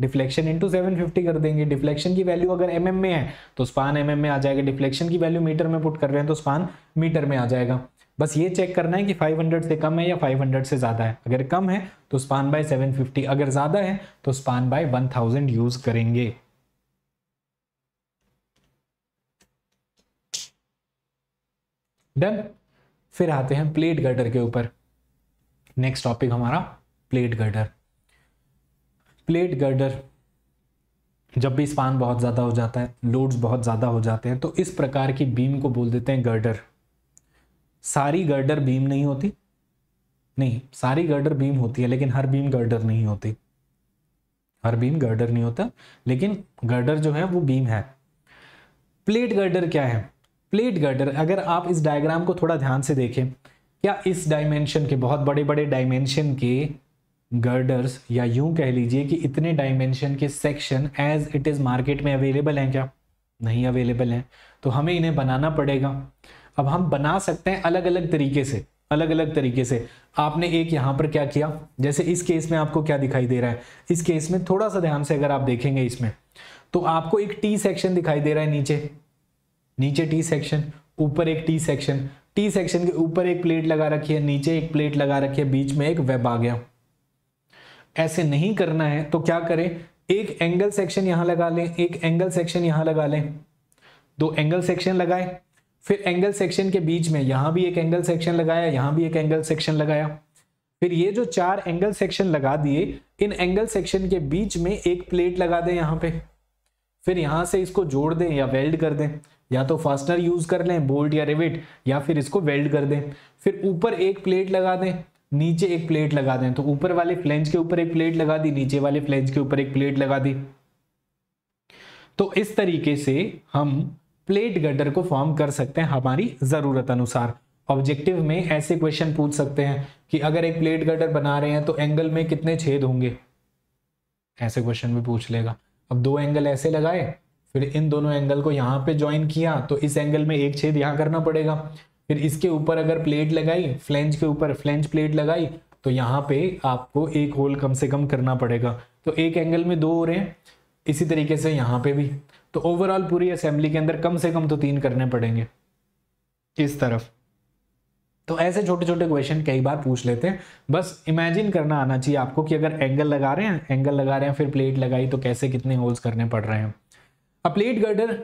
डिफ्लेक्शन इंटू सेवन कर देंगे डिफ्लेक्शन की वैल्यू अगर एम mm में है तो स्पान एम mm में आ जाएगा डिफ्लेक्शन की वैल्यू मीटर में पुट कर रहे हैं तो स्पान मीटर में आ जाएगा बस ये चेक करना है कि 500 से कम है या 500 से ज़्यादा है अगर कम है तो स्पान बाय 750 अगर ज़्यादा है तो स्पान बाय 1000 यूज करेंगे डन फिर आते हैं प्लेट गर्डर के ऊपर नेक्स्ट टॉपिक हमारा प्लेट गर्डर प्लेट गर्डर जब भी स्पान बहुत ज़्यादा हो जाता है लोड्स बहुत ज़्यादा हो जाते हैं तो इस प्रकार की बीम को बोल देते हैं गर्डर सारी गर्डर बीम नहीं होती नहीं सारी गर्डर बीम होती है लेकिन हर बीम गर्डर नहीं होती हर बीम गर्डर नहीं होता लेकिन गर्डर जो है वो बीम है प्लेट गर्डर क्या है प्लेट गर्डर अगर आप इस डायग्राम को थोड़ा ध्यान से देखें क्या इस डायमेंशन के बहुत बड़े बड़े डायमेंशन के गर्डर्स या यूं कह लीजिए कि इतने डायमेंशन के section as it is market में अवेलेबल हैं क्या नहीं अवेलेबल हैं तो हमें इन्हें बनाना पड़ेगा अब हम बना सकते हैं अलग अलग तरीके से अलग अलग तरीके से आपने एक यहां पर क्या किया जैसे इस केस में आपको क्या दिखाई दे रहा है इस केस में थोड़ा सा ध्यान से अगर आप देखेंगे इसमें तो आपको एक टी सेक्शन दिखाई दे रहा है नीचे नीचे टी सेक्शन ऊपर एक टी सेक्शन टी सेक्शन के ऊपर एक प्लेट लगा रखी है नीचे एक प्लेट लगा रखी है बीच में एक वेब आ गया ऐसे नहीं करना है तो क्या करें एक एंगल सेक्शन यहां लगा लें एक एंगल सेक्शन यहां लगा लें दो एंगल सेक्शन लगाए फिर एंगल सेक्शन के बीच में यहां भी एक एंगल सेक्शन लगाया यहां भी एक एंगल सेक्शन लगाया फिर ये जो चार एंगल सेक्शन लगा दिए इन एंगल सेक्शन के बीच में एक प्लेट लगा दें यहाँ पे फिर यहां से इसको जोड़ दें या वेल्ड कर दें या तो फास्टनर यूज कर लें बोल्ट या रिवेट या फिर इसको वेल्ड कर दें फिर ऊपर एक प्लेट लगा दें नीचे एक प्लेट लगा दें तो ऊपर वाले फ्लेंज के ऊपर एक प्लेट लगा दी नीचे वाले फ्लेंज के ऊपर एक प्लेट लगा दी तो इस तरीके से हम प्लेट गटर को फॉर्म कर सकते हैं हमारी ज़रूरत अनुसार ऑब्जेक्टिव में ऐसे क्वेश्चन पूछ सकते हैं कि अगर एक प्लेट गटर बना रहे हैं तो एंगल में कितने छेद होंगे ऐसे क्वेश्चन भी पूछ लेगा अब दो एंगल ऐसे लगाए फिर इन दोनों एंगल को यहाँ पे ज्वाइन किया तो इस एंगल में एक छेद यहाँ करना पड़ेगा फिर इसके ऊपर अगर प्लेट लगाई फ्लेंज के ऊपर फ्लेंज प्लेट लगाई तो यहाँ पे आपको एक होल कम से कम करना पड़ेगा तो एक एंगल में दो हो रहे हैं इसी तरीके से यहाँ पे भी तो ओवरऑल पूरी असेंबली के अंदर कम से कम तो तीन करने पड़ेंगे इस तरफ तो ऐसे छोटे छोटे क्वेश्चन कई बार पूछ लेते हैं बस इमेजिन करना आना चाहिए आपको कि अगर एंगल लगा रहे हैं एंगल लगा रहे हैं फिर प्लेट लगाई तो कैसे कितने होल्स करने पड़ रहे हैं a plate girder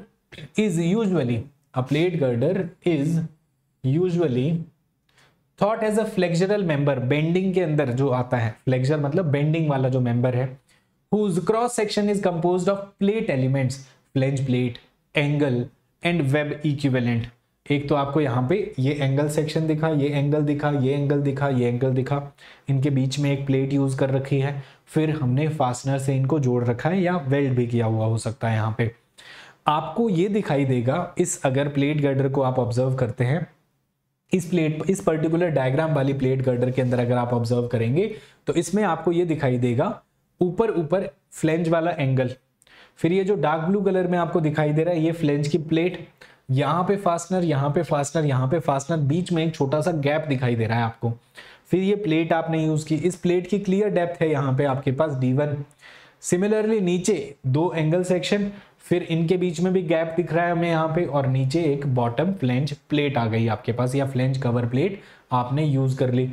is usually a plate girder is usually thought as a flexural member bending के अंदर जो आता है फ्लेक्जर मतलब बेंडिंग वाला जो मेंबर है whose cross section is compose of plate elements flange plate angle and web equivalent एक तो आपको यहाँ पे ये एंगल सेक्शन दिखा ये एंगल दिखा ये एंगल दिखा ये एंगल दिखा इनके बीच में एक प्लेट यूज़ कर रखी है फिर हमने फास्टनर से इनको जोड़ रखा है या वेल्ड भी किया हुआ हो सकता है यहाँ पे आपको ये दिखाई देगा इस अगर प्लेट गर्डर को आप ऑब्जर्व करते हैं इस प्लेट इस पर्टिकुलर डायग्राम वाली प्लेट गर्डर के अंदर अगर आप ऑब्जर्व करेंगे तो इसमें आपको ये दिखाई देगा ऊपर ऊपर फ्लेंज वाला एंगल फिर ये जो डार्क ब्लू कलर में आपको दिखाई दे रहा है ये फ्लेंज की प्लेट यहाँ पे फास्टनर यहाँ पे फास्टनर यहाँ पे फास्टनर बीच में एक छोटा सा गैप दिखाई दे रहा है आपको फिर ये प्लेट आपने यूज़ की इस प्लेट की क्लियर डेप्थ है यहाँ पे आपके पास डी वन सिमिलरली नीचे दो एंगल सेक्शन फिर इनके बीच में भी गैप दिख रहा है हमें यहाँ पे और नीचे एक बॉटम फ्लेंज प्लेट आ गई आपके पास या फ्लेंज कवर प्लेट आपने यूज़ कर ली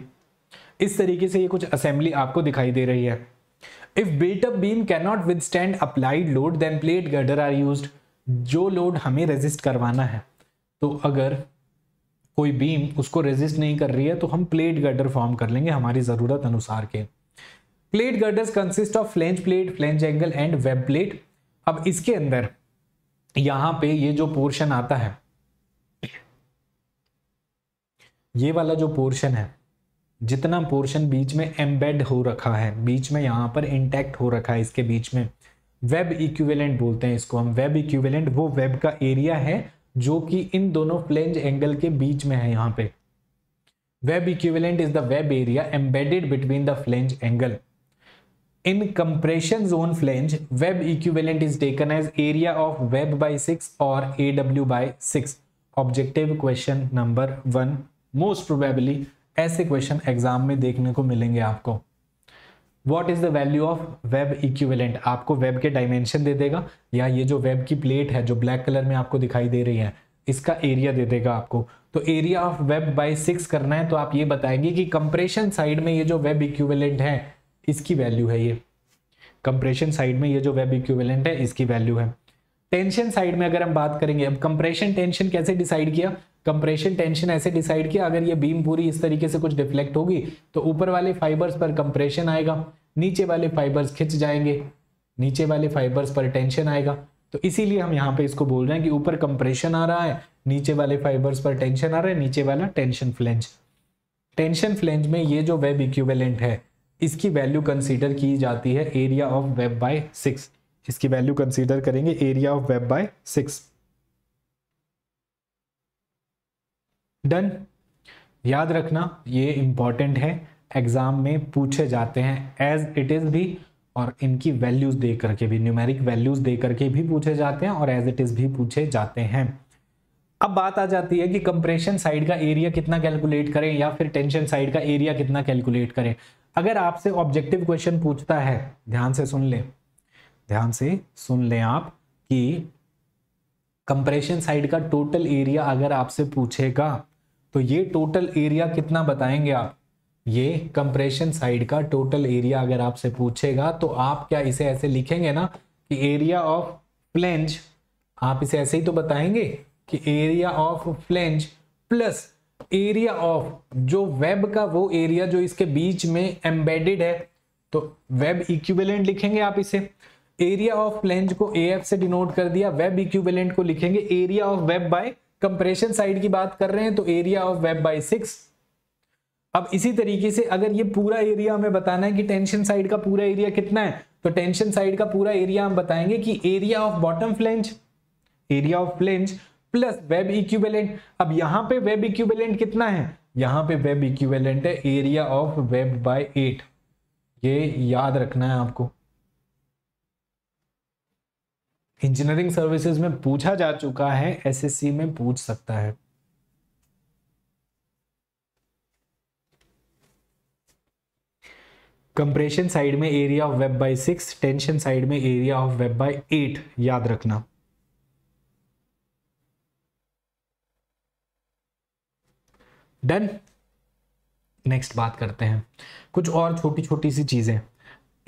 इस तरीके से ये कुछ असेंबली आपको दिखाई दे रही है If built-up beam cannot withstand applied load, then plate girder are used. जो लोड हमें रेजिस्ट करवाना है तो अगर कोई बीम उसको रेजिस्ट नहीं कर रही है तो हम प्लेट गर्डर फॉर्म कर लेंगे हमारी ज़रूरत अनुसार के plate girder consist of flange plate flange angle and web plate अब इसके अंदर यहाँ पे ये जो पोर्शन आता है ये वाला जो पोर्शन है जितना पोर्शन बीच में एम्बेड हो रखा है बीच में यहाँ पर इंटैक्ट हो रखा है इसके बीच में वेब इक्विवेलेंट बोलते हैं इसको हम वेब इक्विवेलेंट वो वेब का एरिया है जो कि इन दोनों फ्लेंज एंगल के बीच में है यहाँ पे web equivalent is the web area embedded between the flange angle in compression zone flange web equivalent is taken as area of web by six और A W by six objective question number one most probably ऐसे question exam में देखने को मिलेंगे आपको what is the value of web equivalent आपको web के dimension दे देगा या ये जो वेब की प्लेट है जो ब्लैक कलर में आपको दिखाई दे रही है इसका एरिया दे देगा आपको तो area of web by six करना है तो आप ये बताएंगे कि कंप्रेशन साइड में ये जो वेब इक्विवेलेंट है इसकी वैल्यू है ये कंप्रेशन साइड में ये जो वेब इक्विवेलेंट है इसकी वैल्यू है टेंशन साइड में अगर हम बात करेंगे अब कंप्रेशन टेंशन कैसे डिसाइड किया कंप्रेशन टेंशन ऐसे डिसाइड किया अगर ये बीम पूरी इस तरीके से कुछ डिफ्लेक्ट होगी तो ऊपर वाले फाइबर्स पर कंप्रेशन आएगा नीचे वाले फाइबर्स खिंच जाएंगे नीचे वाले फाइबर्स पर टेंशन आएगा तो इसीलिए हम यहाँ पे इसको बोल रहे हैं कि ऊपर कंप्रेशन आ रहा है नीचे वाले फाइबर्स पर टेंशन आ रहा है नीचे वाला टेंशन फ्लेंज टेंशन फ्लेंज में ये जो वेब इक्विवेलेंट है इसकी वैल्यू कंसीडर की जाती है area of web by six इसकी वैल्यू कंसीडर करेंगे area of web by six done याद रखना ये इम्पॉर्टेंट है एग्जाम में पूछे जाते हैं एज इट इज़ भी और इनकी वैल्यूज़ दे करके भी न्यूमेरिक वैल्यूज़ दे करके भी पूछे जाते हैं और एज इट इज़ भी पूछे जाते हैं अब बात आ जाती है कि कंप्रेशन साइड का एरिया कितना कैलकुलेट करें या फिर टेंशन साइड का एरिया कितना कैलकुलेट करें अगर आपसे ऑब्जेक्टिव क्वेश्चन पूछता है ध्यान से सुन लें ध्यान से सुन लें आप कि कंप्रेशन साइड का टोटल एरिया अगर आपसे पूछेगा तो ये टोटल एरिया कितना बताएंगे आप ये कंप्रेशन साइड का टोटल एरिया अगर आपसे पूछेगा तो आप क्या इसे ऐसे लिखेंगे ना कि एरिया ऑफ फ्लेंज आप इसे ऐसे ही तो बताएंगे कि area of flange plus area of जो वेब का वो एरिया जो इसके बीच में एम्बेडेड है तो वेब इक्विवेलेंट लिखेंगे आप इसे एरिया ऑफ फ्लेंज को ए एफ से डिनोट कर दिया वेब इक्विवेलेंट को लिखेंगे area of web by compression side की बात कर रहे हैं तो area of web by six अब इसी तरीके से अगर ये पूरा एरिया हमें बताना है कि टेंशन साइड का पूरा एरिया कितना है तो टेंशन साइड का पूरा एरिया हम बताएंगे कि area of bottom flange area of flange plus web equivalent अब यहां पे वेब इक्विवेलेंट कितना है यहां पे वेब इक्विवेलेंट है area of web by eight ये याद रखना है आपको इंजीनियरिंग सर्विसेज में पूछा जा चुका है एसएससी में पूछ सकता है कंप्रेशन साइड में area of web by six tension side में area of web by eight याद रखना डन नेक्स्ट बात करते हैं कुछ और छोटी छोटी सी चीज़ें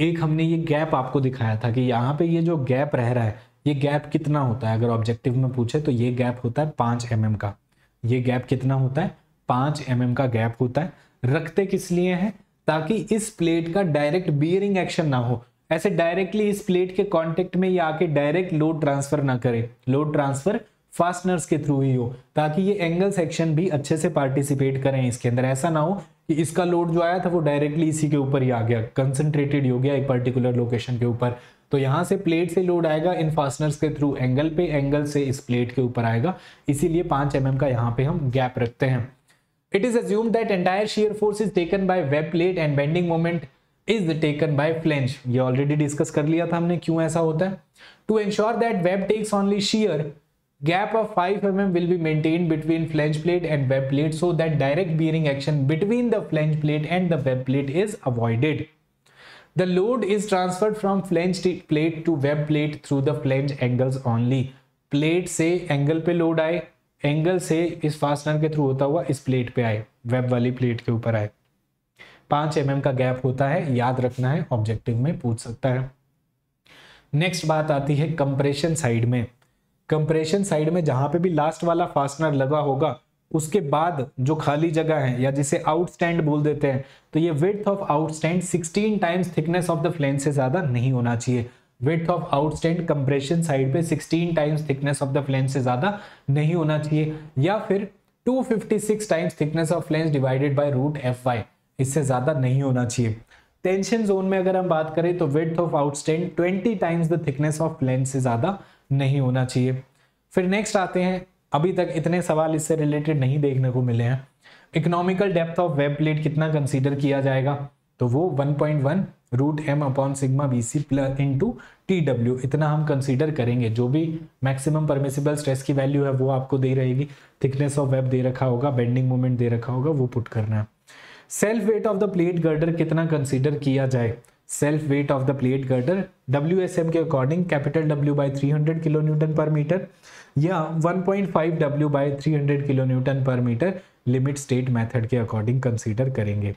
एक हमने ये गैप आपको दिखाया था कि यहाँ पे ये जो गैप रह रहा है ये गैप कितना होता है अगर ऑब्जेक्टिव में पूछे तो ये गैप होता है पांच एम mm का ये गैप कितना होता है पांच एम mm का गैप होता है रखते किस लिए है ताकि इस प्लेट का डायरेक्ट बियरिंग एक्शन ना हो ऐसे डायरेक्टली इस प्लेट के कांटेक्ट में ये आके डायरेक्ट लोड ट्रांसफर ना करे लोड ट्रांसफर फास्टनर्स के थ्रू ही हो ताकि ये एंगल सेक्शन भी अच्छे से पार्टिसिपेट करें इसके अंदर ऐसा ना हो कि इसका लोड जो आया था वो डायरेक्टली इसी के ऊपर ही आ गया कंसंट्रेटेड हो गया एक पर्टिकुलर लोकेशन के ऊपर तो यहां से प्लेट से लोड आएगा इन फास्टनर्स के थ्रू एंगल पे एंगल से इस प्लेट के ऊपर आएगा इसीलिए पांच एम mm का यहाँ पे हम गैप रखते हैं it is assume that entire shear force is taken by web plate and bending moment is taken by flange ये ऑलरेडी डिस्कस कर लिया था हमने क्यों ऐसा होता है to ensure that web takes only shear gap of five M M will be maintain between flange plate and web plate so that direct bearing action between the flange plate and the web plate is avoided The load is transferred from flange plate to web plate through the flange angles only plate से angle पे load आए angle से इस fastener के through होता हुआ इस plate पे आए वेब वाली प्लेट के ऊपर आए पांच एम mm का गैप होता है याद रखना है ऑब्जेक्टिव में पूछ सकता है नेक्स्ट बात आती है कंप्रेशन साइड में कंप्रेशन साइड में जहां पे भी लास्ट वाला फास्टनर लगा होगा उसके बाद जो खाली जगह है या जिसे आउटस्टैंड बोल देते हैं तो ये width of outstand 16 times thickness of the flange से ज्यादा नहीं होना चाहिए width of outstand compression side पे 16 times thickness of the flange से ज्यादा नहीं होना चाहिए या फिर 256 times thickness of flange divided by root F Y इससे ज्यादा नहीं होना चाहिए टेंशन जोन में अगर हम बात करें तो width of outstand twenty times the thickness of flange से ज्यादा नहीं होना चाहिए फिर नेक्स्ट आते हैं अभी तक इतने सवाल इससे रिलेटेड नहीं देखने को मिले हैं economical depth of web plate कितना कंसीडर किया जाएगा तो वो 1.1 point one root M upon sigma B C plus into इतना हम कंसीडर करेंगे जो भी मैक्सिमम परमिसिबल स्ट्रेस की वैल्यू है वो आपको दे रहेगी थिकनेस ऑफ वेब दे रखा होगा बेंडिंग मोमेंट दे रखा होगा वो पुट करना है self weight of the plate girder कितना कंसिडर किया जाए self weight of the plate girder W के according capital W by three kilo newton per metre या 1.5 point five W by three hundred kilo newton per metre limit state method के according consider करेंगे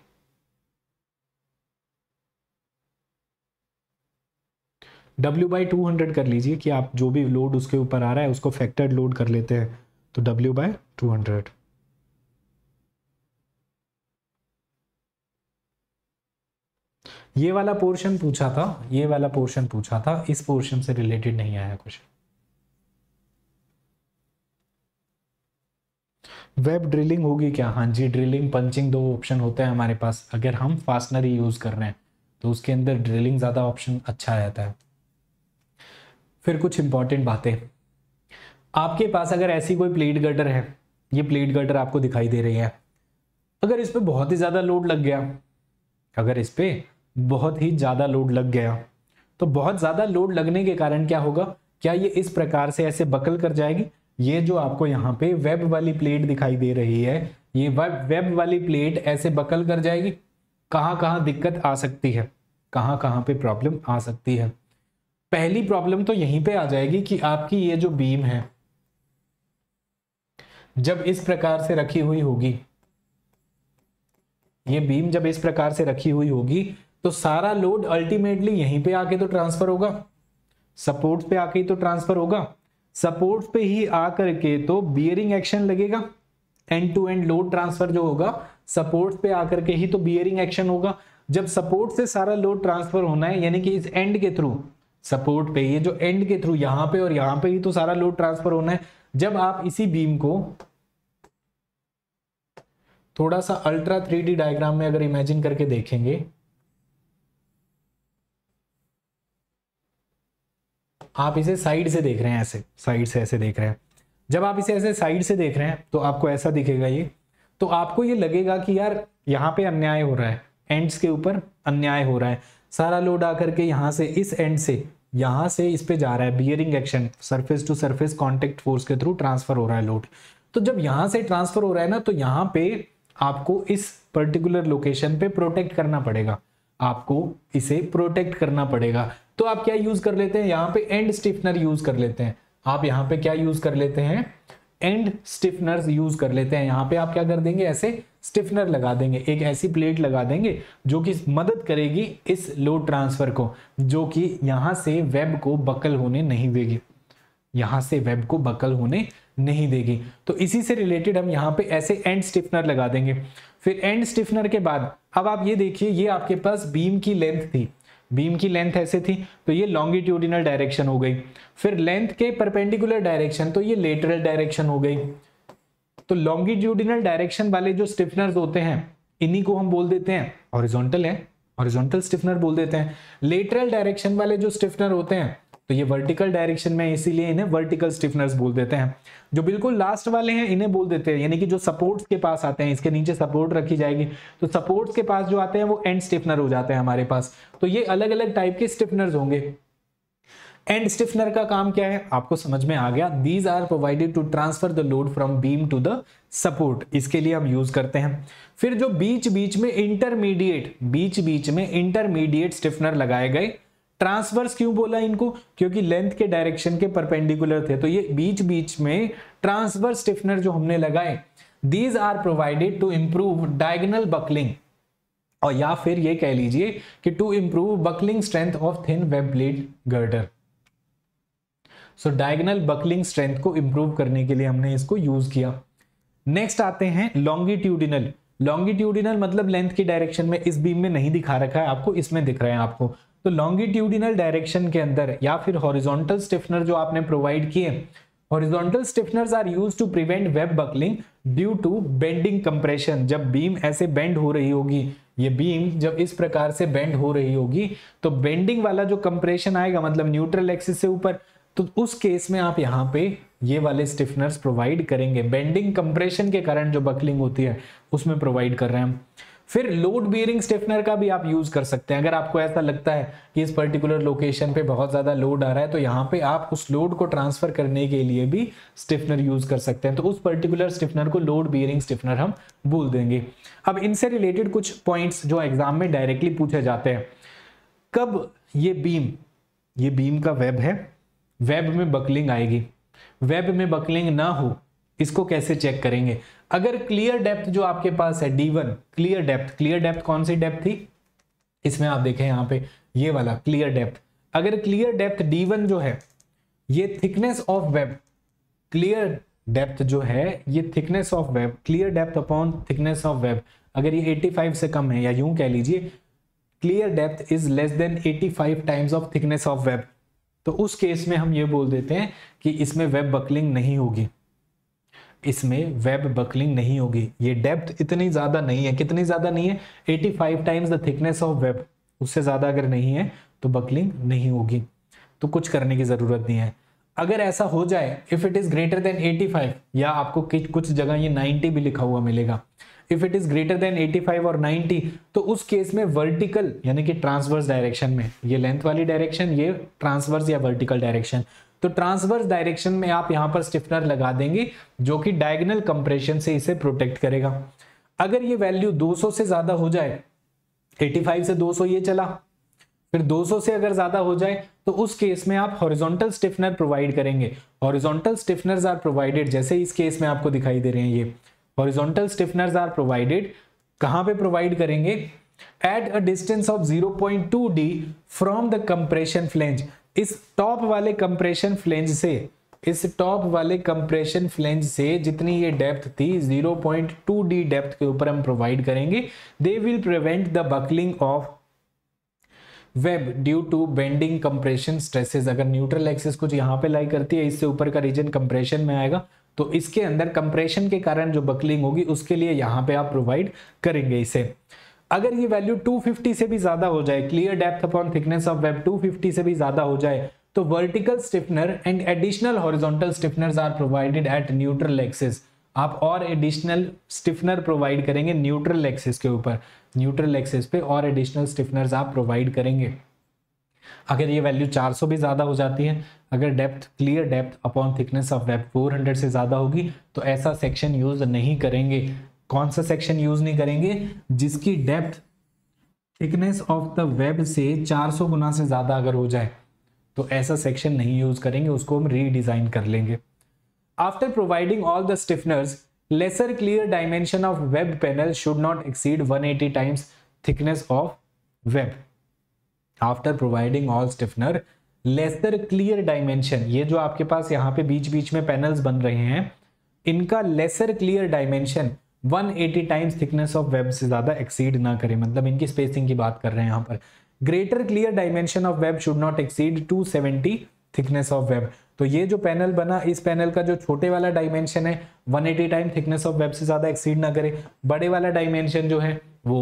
W by two hundred कर लीजिए कि आप जो भी लोड उसके ऊपर आ रहा है उसको फैक्टर्ड लोड कर लेते हैं तो W बाय टू हंड्रेड ये वाला पोर्शन पूछा था ये वाला पोर्शन पूछा था इस पोर्शन से रिलेटेड नहीं आया कुछ वेब ड्रिलिंग होगी क्या हाँ जी ड्रिलिंग पंचिंग दो ऑप्शन होते हैं हमारे पास अगर हम फास्टनर ही यूज़ कर रहे हैं तो उसके अंदर ड्रिलिंग ज़्यादा ऑप्शन अच्छा रहता है फिर कुछ इंपॉर्टेंट बातें आपके पास अगर ऐसी कोई प्लेट गटर है ये प्लेट गटर आपको दिखाई दे रही है अगर इस पर बहुत ही ज़्यादा लोड लग गया अगर इस पर बहुत ही ज़्यादा लोड लग गया तो बहुत ज़्यादा लोड लगने के कारण क्या होगा क्या ये इस प्रकार से ऐसे बकल कर जाएगी ये जो आपको यहाँ पे वेब वाली प्लेट दिखाई दे रही है ये वेब वेब वाली प्लेट ऐसे बकल कर जाएगी कहाँ कहाँ दिक्कत आ सकती है कहाँ कहाँ पे प्रॉब्लम आ सकती है पहली प्रॉब्लम तो यहीं पे आ जाएगी कि आपकी ये जो बीम है जब इस प्रकार से रखी हुई होगी ये बीम जब इस प्रकार से रखी हुई होगी तो सारा लोड अल्टीमेटली यहीं पे आके तो ट्रांसफर होगा सपोर्ट पे आके ही तो ट्रांसफर होगा सपोर्ट पे ही आकर के तो बियरिंग एक्शन लगेगा end to end load transfer जो होगा सपोर्ट पे आकर के ही तो बियरिंग एक्शन होगा जब सपोर्ट से सारा लोड ट्रांसफर होना है यानी कि इस एंड के थ्रू सपोर्ट पे ये जो एंड के थ्रू यहां पे और यहां पे ही तो सारा लोड ट्रांसफर होना है जब आप इसी बीम को थोड़ा सा अल्ट्रा थ्री डायग्राम में अगर इमेजिन करके देखेंगे आप इसे साइड से देख रहे हैं ऐसे साइड से ऐसे देख रहे हैं जब आप इसे ऐसे साइड से देख रहे हैं तो आपको ऐसा दिखेगा ये तो आपको ये लगेगा कि यार यहाँ पे अन्याय हो रहा है एंड्स के ऊपर अन्याय हो रहा है सारा लोड आकर के यहाँ से इस एंड से यहाँ से इस पे जा रहा है bearing action surface to surface contact force के थ्रू ट्रांसफर हो रहा है लोड तो जब यहाँ से ट्रांसफर हो रहा है ना तो यहाँ पे आपको इस पर्टिकुलर लोकेशन पे प्रोटेक्ट करना पड़ेगा आपको इसे प्रोटेक्ट करना पड़ेगा तो आप क्या यूज कर लेते हैं यहाँ पे एंड स्टिफनर यूज कर लेते हैं आप यहाँ पे क्या यूज कर लेते हैं एंड स्टिफनर यूज कर लेते हैं यहाँ पे आप क्या कर देंगे ऐसे स्टिफनर लगा देंगे एक ऐसी प्लेट लगा देंगे जो कि मदद करेगी इस लोड ट्रांसफर को जो कि यहां से वेब को बकल होने नहीं देगी यहां से वेब को बकल होने नहीं देगी तो इसी से रिलेटेड हम यहाँ पे ऐसे एंड स्टिफनर लगा देंगे फिर एंड स्टिफनर के बाद अब आप ये देखिए ये आपके पास बीम की लेंथ थी बीम की लेंथ ऐसे थी तो ये लॉन्गिट्यूडिनल डायरेक्शन हो गई फिर लेंथ के परपेंडिकुलर डायरेक्शन तो ये लेटरल डायरेक्शन हो गई तो लॉन्गिट्यूडिनल डायरेक्शन वाले जो स्टिफनर होते हैं इन्हीं को हम बोल देते हैं ऑरिजोंटल है ऑरिजोंटल स्टिफनर बोल देते हैं लेटरल डायरेक्शन वाले जो स्टिफनर होते हैं तो ये वर्टिकल डायरेक्शन में इसीलिए इन्हें वर्टिकल स्टिफनर्स बोल देते हैं जो बिल्कुल लास्ट वाले हैं इन्हें बोल देते हैं यानी कि जो सपोर्ट्स के पास आते हैं इसके नीचे सपोर्ट रखी जाएगी तो सपोर्ट्स के पास जो आते हैं वो एंड स्टिफनर हो जाते हैं हमारे पास तो ये अलग अलग टाइप के स्टिफनर्स होंगे एंड स्टिफनर का काम क्या है आपको समझ में आ गया these are provided to transfer the load from beam to the support इसके लिए हम यूज करते हैं फिर जो बीच बीच में इंटरमीडिएट बीच बीच में इंटरमीडिएट स्टिफनर लगाए गए ट्रांसवर्स क्यों बोला इनको क्योंकि लेंथ के डायरेक्शन के परपेंडिकुलर थे तो ये बीच बीच में ट्रांसवर्स स्टिफनर जो हमने लगाए these are provided to improve diagonal buckling और या फिर ये कह लीजिए कि to improve buckling strength of thin web plate girder so diagonal buckling strength को इंप्रूव करने के लिए हमने इसको यूज किया नेक्स्ट आते हैं लॉन्गिट्यूडिनल लॉन्गिट्यूडिनल मतलब लेंथ की डायरेक्शन में इस बीम में नहीं दिखा रखा है आपको इसमें दिख रहे हैं आपको तो लॉन्गिट्यूडिनल डायरेक्शन के अंदर या फिर हॉरिजॉन्टल स्टिफनर जो आपने प्रोवाइड किए horizontal stiffeners are used to prevent web buckling due to bending compression जब बीम ऐसे बेंड हो रही होगी ये बीम जब इस प्रकार से बेंड हो रही होगी तो बेंडिंग वाला जो कंप्रेशन आएगा मतलब न्यूट्रल एक्सिस से ऊपर तो उस केस में आप यहाँ पे ये वाले स्टिफनर्स प्रोवाइड करेंगे बेंडिंग कंप्रेशन के कारण जो बकलिंग होती है उसमें प्रोवाइड कर रहे हैं हम फिर लोड बियरिंग स्टेफनर का भी आप यूज कर सकते हैं अगर आपको ऐसा लगता है कि इस पर्टिकुलर लोकेशन पे बहुत ज्यादा लोड आ रहा है तो यहाँ पे आप उस लोड को ट्रांसफर करने के लिए भी स्टिफनर यूज कर सकते हैं तो उस पर्टिकुलर स्टिफनर को लोड बियरिंग स्टिफनर हम बोल देंगे अब इनसे रिलेटेड कुछ पॉइंट्स जो एग्जाम में डायरेक्टली पूछे जाते हैं कब ये बीम ये बीम का वेब है वेब में बकलिंग आएगी वेब में बकलिंग ना हो इसको कैसे चेक करेंगे अगर क्लियर डेप्थ जो आपके पास है D one clear depth clear depth कौन सी डेप्थ थी इसमें आप देखें यहां पे ये वाला क्लियर डेप्थ अगर क्लियर डेप्थ डी वन जो है ये thickness of web clear depth जो है ये thickness of web clear depth upon thickness of web अगर ये 85 से कम है या यूं कह लीजिए clear depth is less than 85 times of thickness of web तो उस केस में हम ये बोल देते हैं कि इसमें वेब बकलिंग नहीं होगी इसमें वेब बकलिंग नहीं होगी ये डेप्थ इतनी ज़्यादा नहीं है कितनी ज़्यादा नहीं है 85 times the thickness of web उससे ज़्यादा अगर नहीं है तो बकलिंग नहीं होगी तो कुछ करने की ज़रूरत नहीं है अगर ऐसा हो जाए if it is greater than 85 या आपको कुछ जगह ये 90 भी लिखा हुआ मिलेगा if it is greater than 85 और 90 तो उस केस में वर्टिकल यानी कि ट्रांसवर्स डायरेक्शन में ये लेंथ वाली डायरेक्शन ये ट्रांसवर्स या वर्टिकल डायरेक्शन तो ट्रांसवर्स डायरेक्शन में आप यहां पर स्टिफनर लगा देंगे जो कि डायगनल कंप्रेशन से इसे प्रोटेक्ट करेगा अगर ये वैल्यू 200 से ज्यादा हो जाए 85 से 200 ये चला फिर 200 से अगर ज्यादा हो जाए तो उस केस में आप हॉरिजॉन्टल स्टिफनर प्रोवाइड करेंगे हॉरिजॉन्टल स्टिफनर्स आर प्रोवाइडेड जैसे इस केस में आपको दिखाई दे रहे हैं ये हॉरिजॉन्टल स्टिफनर्स आर प्रोवाइडेड कहां पे प्रोवाइड करेंगे at a distance of 0.2 D from the compression flange इस टॉप वाले कंप्रेशन फ्लेंज से इस टॉप वाले कंप्रेशन फ्लेंज से जितनी ये डेप्थ थी 0.2 डी डेप्थ के ऊपर हम प्रोवाइड करेंगे they will prevent the buckling of web due to bending compression stresses अगर न्यूट्रल एक्सिस कुछ यहाँ पे लाई करती है इससे ऊपर का रीजन कंप्रेशन में आएगा तो इसके अंदर कंप्रेशन के कारण जो बकलिंग होगी उसके लिए यहाँ पे आप प्रोवाइड करेंगे इसे अगर ये वैल्यू 250 से भी ज्यादा हो जाए clear depth upon thickness of web 250 से भी ज्यादा हो जाए तो vertical stiffener and additional horizontal stiffeners are provided at neutral axis आप और एडिशनल स्टिफनर प्रोवाइड करेंगे न्यूट्रल एक्सिस के ऊपर न्यूट्रल एक्सिस पे और एडिशनल स्टिफनर्स आप प्रोवाइड करेंगे अगर ये वैल्यू 400 भी ज़्यादा हो जाती है अगर depth clear depth upon thickness of web 400 से ज़्यादा होगी तो ऐसा सेक्शन यूज़ नहीं करेंगे कौन सा सेक्शन यूज नहीं करेंगे जिसकी depth thickness of the web से 400 गुना से ज्यादा अगर हो जाए तो ऐसा सेक्शन नहीं यूज करेंगे उसको हम रीडिजाइन कर लेंगे after providing all the stiffeners lesser clear dimension of web panel should not exceed 180 times thickness of web after providing all stiffener lesser clear dimension ये जो आपके पास यहाँ पे बीच बीच में पैनल्स बन रहे हैं इनका lesser clear dimension 180 times thickness of web से ज़्यादा एक्सीड ना करें मतलब इनकी स्पेसिंग की बात कर रहे हैं यहाँ पर greater clear dimension of web should not exceed 270 thickness of web तो ये जो पैनल बना इस पैनल का जो छोटे वाला डायमेंशन है 180 टाइम थिकनेस ऑफ वेब से ज़्यादा एक्सीड ना करे बड़े वाला डायमेंशन जो है वो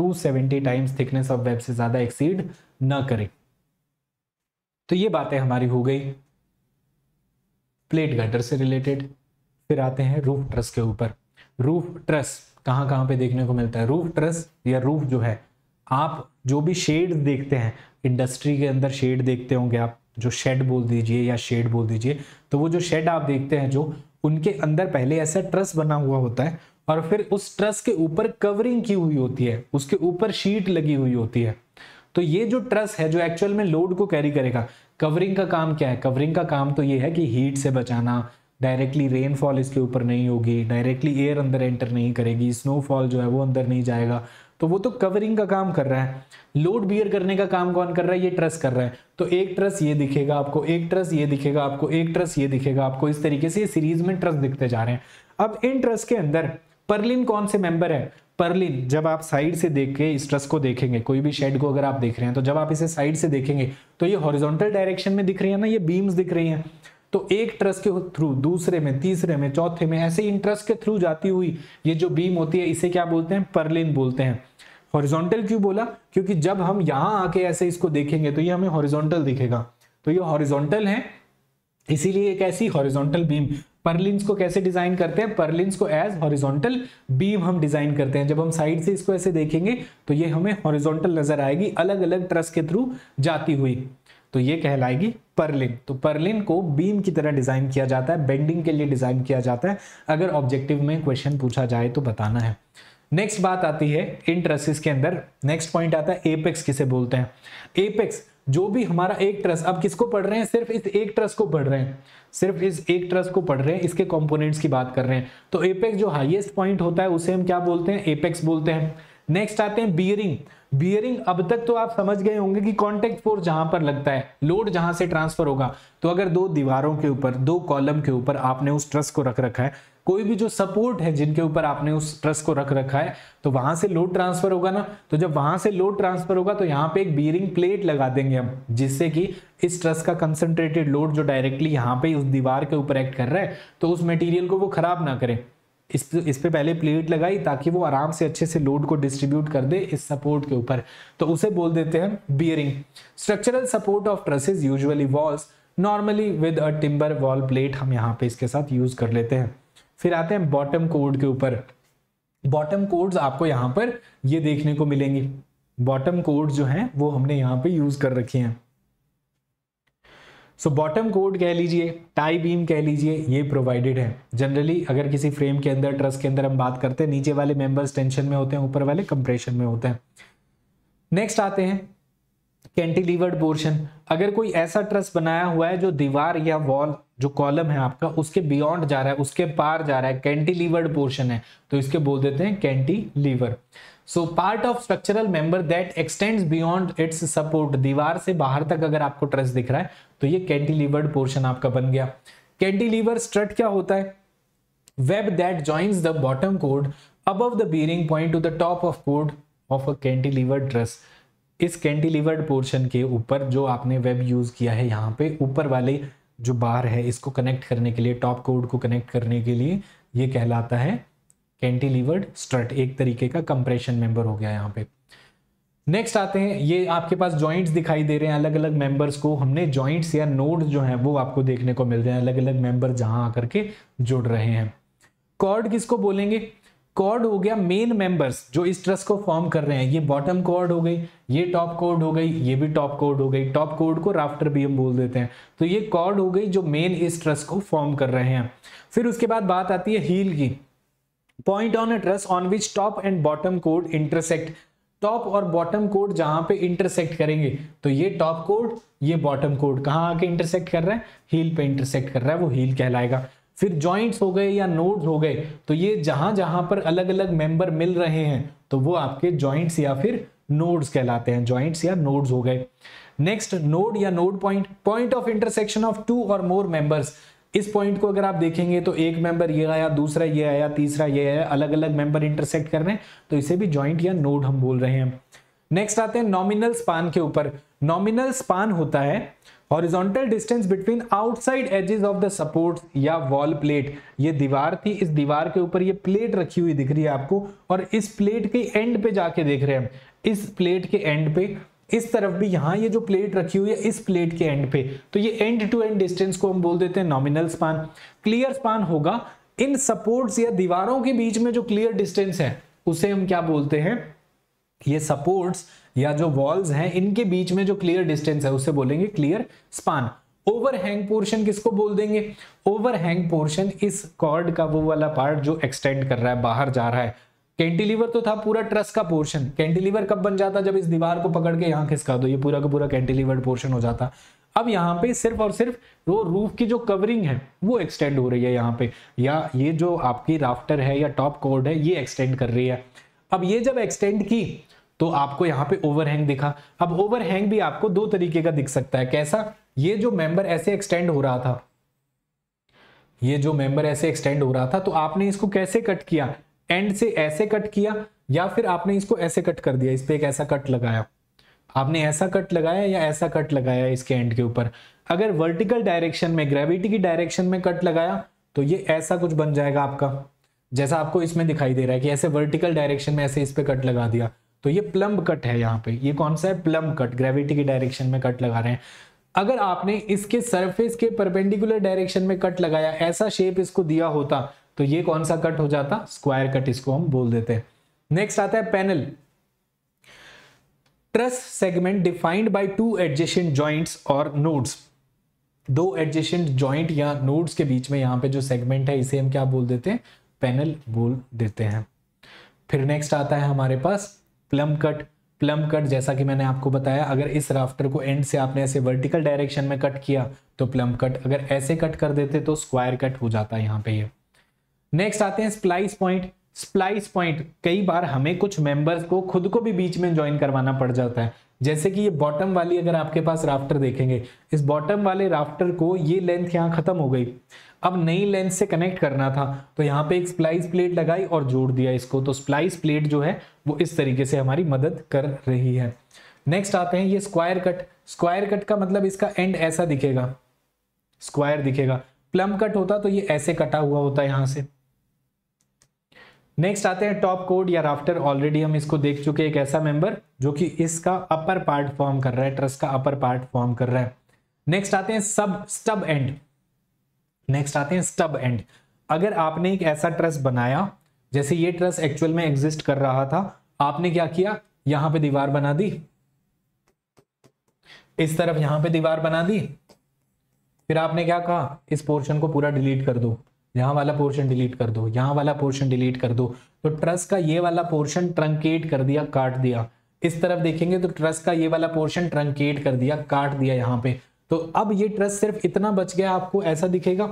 270 टाइम्स थिकनेस ऑफ वेब से ज़्यादा एक्सीड ना करे तो ये बातें हमारी हो गई प्लेट गटर से रिलेटेड फिर आते हैं रूफ ट्रस के ऊपर रूफ ट्रस कहाँ कहाँ पे देखने को मिलता है रूफ ट्रस या रूफ जो है आप जो भी शेड देखते हैं इंडस्ट्री के अंदर शेड देखते होंगे आप जो शेड बोल दीजिए या शेड बोल दीजिए तो वो जो शेड आप देखते हैं जो उनके अंदर पहले ऐसा ट्रस बना हुआ होता है और फिर उस ट्रस के ऊपर कवरिंग की हुई होती है उसके ऊपर शीट लगी हुई होती है तो ये जो ट्रस है जो एक्चुअल में लोड को कैरी करेगा कवरिंग का काम क्या है कवरिंग का काम तो ये है कि हीट से बचाना डायरेक्टली रेनफॉल इसके ऊपर नहीं होगी डायरेक्टली एयर अंदर एंटर नहीं करेगी स्नोफॉल जो है वो अंदर नहीं जाएगा तो वो तो कवरिंग का काम कर रहा है लोड बियर करने का काम कौन कर रहा है ये ट्रस कर रहा है तो एक ट्रस ये दिखेगा आपको एक ट्रस ये दिखेगा आपको एक ट्रस ये दिखेगा आपको इस तरीके से ये सीरीज में ट्रस दिखते जा रहे हैं अब इन ट्रस के अंदर परलिन कौन से मेंबर है परलिन जब आप साइड से देख के इस ट्रस को देखेंगे कोई भी शेड को अगर आप देख रहे हैं तो जब आप इसे साइड से देखेंगे तो ये हॉरिजॉन्टल डायरेक्शन में दिख रही है ना ये बीम्स दिख रही है तो एक ट्रस्ट के थ्रू दूसरे में तीसरे में चौथे में ऐसे इन ट्रस्ट के थ्रू जाती हुई ये जो बीम होती है इसे क्या बोलते हैं परलिन बोलते हैं हॉरिजॉन्टल क्यों बोला क्योंकि जब हम यहां आके ऐसे इसको देखेंगे तो ये हमें हॉरिजॉन्टल दिखेगा तो ये हॉरिजॉन्टल है इसीलिए एक ऐसी हॉरिजॉन्टल बीम परलिंस को कैसे डिजाइन करते हैं परलिंस को एज हॉरिजॉन्टल बीम हम डिजाइन करते हैं जब हम साइड से इसको ऐसे देखेंगे तो ये हमें हॉरिजॉन्टल नजर आएगी अलग अलग ट्रस के थ्रू जाती हुई तो ये कहलाएगी परलिन तो परलिन को बीम की तरह डिज़ाइन किया जाता है बेंडिंग के लिए डिज़ाइन किया जाता है अगर ऑब्जेक्टिव में क्वेश्चन पूछा जाए तो बताना है नेक्स्ट बात आती है इंट्रसिस के अंदर नेक्स्ट पॉइंट आता है एपेक्स किसे बोलते हैं एपेक्स जो भी हमारा एक ट्रस अब किसको पढ़ रहे हैं सिर्फ इस एक ट्रस को पढ़ रहे हैं सिर्फ इस एक ट्रस को पढ़ रहे हैं इसके कंपोनेंट्स की बात कर रहे हैं तो एपेक्स जो हाईएस्ट पॉइंट होता है उसे हम क्या बोलते हैं एपेक्स बोलते हैं नेक्स्ट आते हैं बियरिंग बियरिंग अब तक तो आप समझ गए होंगे कि कॉन्टेक्ट फोर्स जहां पर लगता है लोड जहां से ट्रांसफर होगा तो अगर दो दीवारों के ऊपर दो कॉलम के ऊपर आपने उस ट्रस को रख रखा है कोई भी जो सपोर्ट है जिनके ऊपर आपने उस ट्रस को रख रखा है तो वहां से लोड ट्रांसफर होगा ना तो जब वहां से लोड ट्रांसफर होगा तो यहाँ पे एक बियरिंग प्लेट लगा देंगे हम जिससे कि इस ट्रस का कंसंट्रेटेड लोड जो डायरेक्टली यहाँ पे उस दीवार के ऊपर एक्ट कर रहा है तो उस मटेरियल को वो खराब ना करे इस इस पे पहले प्लेट लगाई ताकि वो आराम से अच्छे से लोड को डिस्ट्रीब्यूट कर दे इस सपोर्ट के ऊपर तो उसे बोल देते हैं bearing structural support of trusses usually walls normally with a timber wall plate हम यहाँ पे इसके साथ यूज कर लेते हैं फिर आते हैं बॉटम कोड के ऊपर बॉटम कोड्स आपको यहाँ पर ये देखने को मिलेंगी बॉटम कोड्स जो हैं वो हमने यहाँ पे यूज कर रखी हैं सो बॉटम कोड कह लीजिए टाई बीम कह लीजिए ये प्रोवाइडेड है जनरली अगर किसी फ्रेम के अंदर ट्रस के अंदर हम बात करते हैं नीचे वाले मेंबर्स टेंशन में होते हैं ऊपर वाले कंप्रेशन में होते हैं नेक्स्ट आते हैं कैंटिलीवर्ड पोर्शन अगर कोई ऐसा ट्रस बनाया हुआ है जो दीवार या वॉल जो कॉलम है आपका उसके बियॉन्ड जा रहा है उसके पार जा रहा है कैंटिलीवर्ड पोर्शन है तो इसके बोल देते हैं cantilever so part of structural member that extends beyond its support दीवार से बाहर तक अगर आपको ट्रस दिख रहा है तो ये कैंटिलीवर्ड पोर्शन आपका बन गया कैंटिलीवर स्ट्रट क्या होता है web that joins the bottom code अब the bearing point two the top of code of a cantilever truss इस कैंटिलीवर्ड पोर्शन के ऊपर जो आपने वेब यूज किया है यहाँ पे ऊपर वाले जो बार है इसको कनेक्ट करने के लिए टॉप कोड को कनेक्ट करने के लिए ये कहलाता है कैंटिलीवर्ड स्ट्रट एक तरीके का कंप्रेशन मेंबर हो गया यहाँ पे नेक्स्ट आते हैं ये आपके पास जॉइंट्स दिखाई दे रहे हैं अलग अलग मेंबर्स को हमने जॉइंट्स या नोड्स जो हैं वो आपको देखने को मिल रहे हैं अलग अलग मेंबर जहां आकर के जुड़ रहे हैं कॉर्ड किसको बोलेंगे कॉर्ड हो गया मेन मेंबर्स जो इस ट्रस को फॉर्म कर रहे हैं ये बॉटम कॉर्ड हो गई ये टॉप कॉर्ड हो गई ये भी टॉप कॉर्ड हो गई टॉप कॉर्ड को राफ्टर भी हम बोल देते हैं तो ये कॉर्ड हो गई जो मेन इस ट्रस को फॉर्म कर रहे हैं फिर उसके बाद बात आती है हील की point on address on which top and bottom कोड इंटरसेक्ट टॉप और बॉटम कोड जहां पे इंटरसेक्ट करेंगे तो ये टॉप कोड ये बॉटम कोड कहाँ आके इंटरसेक्ट कर रहा है हील पे इंटरसेक्ट कर रहा है वो हील कहलाएगा फिर जॉइंट्स हो गए या नोड्स हो गए तो ये जहां जहां पर अलग अलग मेंबर मिल रहे हैं तो वो आपके जॉइंट्स या फिर नोड्स कहलाते हैं जॉइंट्स या नोड्स हो गए नेक्स्ट नोड या node point point of intersection of two or more members इस पॉइंट को अगर आप देखेंगे तो एक मेंबर ये आया दूसरा ये आया तीसरा ये आया अलग अलग मेंबर इंटरसेक्ट कर रहे हैं तो इसे भी ज्वाइंट या नोड हम बोल रहे हैं नेक्स्ट आते हैं नॉमिनल स्पान के ऊपर नॉमिनल स्पान होता है horizontal distance between outside edges of the support या वॉल प्लेट ये दीवार थी इस दीवार के ऊपर ये प्लेट रखी हुई दिख रही है आपको और इस प्लेट के एंड पे जाके देख रहे हैं इस प्लेट के एंड पे इस तरफ भी यहाँ ये जो प्लेट रखी हुई है इस प्लेट के एंड पे तो ये एंड टू एंड डिस्टेंस को हम बोल देते हैं नॉमिनल स्पान क्लियर स्पान होगा इन सपोर्ट्स या दीवारों के बीच में जो क्लियर डिस्टेंस है उसे हम क्या बोलते हैं ये सपोर्ट्स या जो वॉल्स हैं इनके बीच में जो क्लियर डिस्टेंस है उसे बोलेंगे क्लियर स्पान ओवरहैंग पोर्शन किसको बोल देंगे ओवरहैंग पोर्शन इस कॉर्ड का वो वाला पार्ट जो एक्सटेंड कर रहा है बाहर जा रहा है कैंटिलीवर तो था पूरा ट्रस का पोर्शन कैंटिलीवर कब बन जाता जब इस दीवार को पकड़ के यहाँ खिसका दो ये पूरा का पूरा कैंटिलीवर पोर्शन हो जाता अब यहाँ पे सिर्फ और सिर्फ वो रूफ की जो कवरिंग है वो एक्सटेंड हो रही है यहाँ पे या ये जो आपकी राफ्टर है या टॉप कोर्ड है ये एक्सटेंड कर रही है अब ये जब एक्सटेंड की तो आपको यहाँ पे ओवरहैंग दिखा अब ओवरहैंग भी आपको दो तरीके का दिख सकता है कैसा ये जो मेंबर ऐसे एक्सटेंड हो रहा था ये जो मेंबर ऐसे एक्सटेंड हो रहा था तो आपने इसको कैसे कट किया एंड से ऐसे कट किया या फिर आपने इसको ऐसे कट कर दिया इस पर एक ऐसा कट लगाया आपने ऐसा कट लगाया या ऐसा कट लगाया इसके एंड के ऊपर अगर वर्टिकल डायरेक्शन में ग्रेविटी की डायरेक्शन में कट लगाया तो ये ऐसा कुछ बन जाएगा आपका जैसा आपको इसमें दिखाई दे रहा है कि ऐसे वर्टिकल डायरेक्शन में ऐसे इस पर कट लगा दिया तो ये प्लम्ब कट है यहाँ पे ये कौन सा है प्लम्ब कट ग्रेविटी की डायरेक्शन में कट लगा रहे हैं अगर आपने इसके सरफेस के परपेंडिकुलर डायरेक्शन में कट लगाया ऐसा शेप इसको दिया होता तो ये कौन सा कट हो जाता स्क्वायर कट इसको हम बोल देते हैं नेक्स्ट आता है panel truss segment defined by two adjacent joints or nodes दो एडजेसेंट जॉइंट या नोड्स के बीच में यहां पे जो सेगमेंट है इसे हम क्या बोल देते हैं पैनल बोल देते हैं फिर नेक्स्ट आता है हमारे पास प्लम कट प्लम कट जैसा कि मैंने आपको बताया अगर इस राफ्टर को एंड से आपने ऐसे वर्टिकल डायरेक्शन में कट किया तो प्लम कट अगर ऐसे कट कर देते तो स्क्वायर कट हो जाता है यहाँ पे ये यह। नेक्स्ट आते हैं स्प्लाइस पॉइंट स्प्लाइस पॉइंट कई बार हमें कुछ मेंबर्स को खुद को भी बीच में ज्वाइन करवाना पड़ जाता है जैसे कि ये बॉटम वाली अगर आपके पास राफ्टर देखेंगे इस बॉटम वाले राफ्टर को ये लेंथ यहाँ खत्म हो गई अब नई लेंथ से कनेक्ट करना था तो यहाँ पे एक स्प्लाइस प्लेट लगाई और जोड़ दिया इसको तो स्प्लाइस प्लेट जो है वो इस तरीके से हमारी मदद कर रही है नेक्स्ट आते हैं ये स्क्वायर कट स्क्वायर कट का मतलब इसका एंड ऐसा दिखेगा स्क्वायर दिखेगा प्लम कट होता तो ये ऐसे कटा हुआ होता है यहाँ से नेक्स्ट आते हैं टॉप कोड या राफ्टर ऑलरेडी हम इसको देख चुके एक ऐसा मेंबर जो कि इसका अपर पार्ट फॉर्म कर रहा है ट्रस्ट का अपर पार्ट फॉर्म कर रहा है नेक्स्ट आते हैं सब स्टब एंड नेक्स्ट आते हैं स्टब एंड अगर आपने एक ऐसा ट्रस्ट बनाया जैसे ये ट्रस्ट एक्चुअल में एग्जिस्ट कर रहा था आपने क्या किया यहां पे दीवार बना दी इस तरफ यहां पे दीवार बना दी फिर आपने क्या कहा इस पोर्शन को पूरा डिलीट कर दो यहाँ वाला पोर्शन डिलीट कर दो यहाँ वाला पोर्शन डिलीट कर दो तो ट्रस का ये वाला पोर्शन ट्रंकेट कर दिया काट दिया इस तरफ देखेंगे तो ट्रस का ये वाला पोर्शन ट्रंकेट कर दिया काट दिया यहाँ पे तो अब ये ट्रस सिर्फ इतना बच गया आपको ऐसा दिखेगा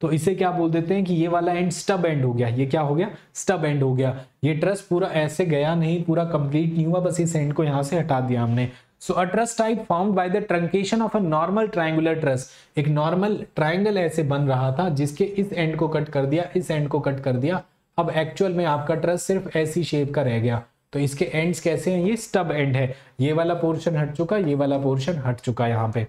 तो इसे क्या बोल देते हैं कि ये वाला एंड स्टब एंड हो गया ये क्या हो गया स्टब एंड हो गया ये ट्रस पूरा ऐसे गया नहीं पूरा कंप्लीट नहीं हुआ बस इस एंड को यहाँ से हटा दिया हमने so a truss type form by the truncation of a normal triangular truss एक नॉर्मल ट्राइंगल ऐसे बन रहा था जिसके इस एंड को कट कर दिया इस एंड को कट कर दिया अब एक्चुअल में आपका ट्रस सिर्फ ऐसी शेप का रह गया तो इसके एंड्स कैसे हैं ये स्टब एंड है ये वाला पोर्शन हट चुका ये वाला पोर्शन हट चुका यहाँ पे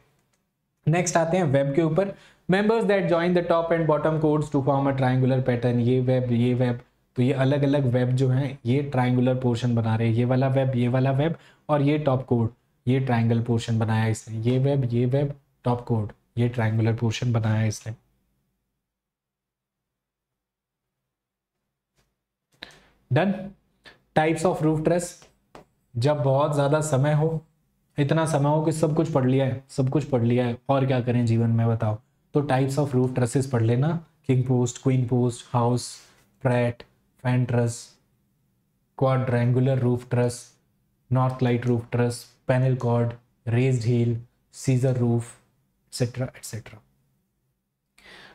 नेक्स्ट आते हैं वेब के ऊपर members that join the top and bottom chords to form a triangular pattern ये वेब ये वेब तो ये अलग अलग वेब जो है ये ट्राइंगुलर पोर्शन बना रहे हैं ये वाला वेब ये वाला वेब और ये टॉप कोड ये ट्राइंगल पोर्शन बनाया इसने ये वेब ये वेब टॉप कोड ये ट्राइंगुलर पोर्शन बनाया इसने done types of roof truss जब बहुत ज़्यादा समय हो इतना समय हो कि सब कुछ पढ़ लिया है सब कुछ पढ़ लिया है और क्या करें जीवन में बताओ तो टाइप्स ऑफ रूफ ट्रसेस पढ़ लेना king post queen post Howe's Pratt fan truss quadrangular roof truss north light roof truss panel chord raised heel scissor roof etcetera etcetera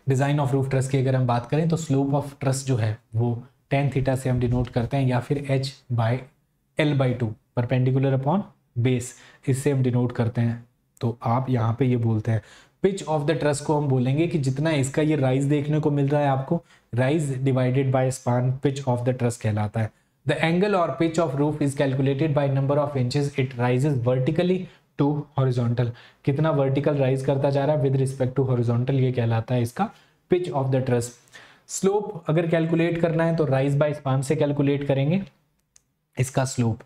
design of roof truss की अगर हम बात करें तो slope of truss जो है वो टेन थीटा से हम डिनोट करते हैं या फिर H by L by two perpendicular upon base इससे हम डिनोट करते हैं तो आप यहाँ पे ये बोलते हैं पिच ऑफ द ट्रस को हम बोलेंगे कि जितना इसका ये राइज देखने को मिल रहा है आपको rise divided by span pitch of the truss कहलाता है The angle or pitch of roof is calculated by number of inches it rises vertically to horizontal. कितना vertical rise करता जा रहा है with respect to horizontal ये कहलाता है इसका pitch of the truss. Slope अगर calculate करना है तो rise by span से calculate करेंगे इसका slope.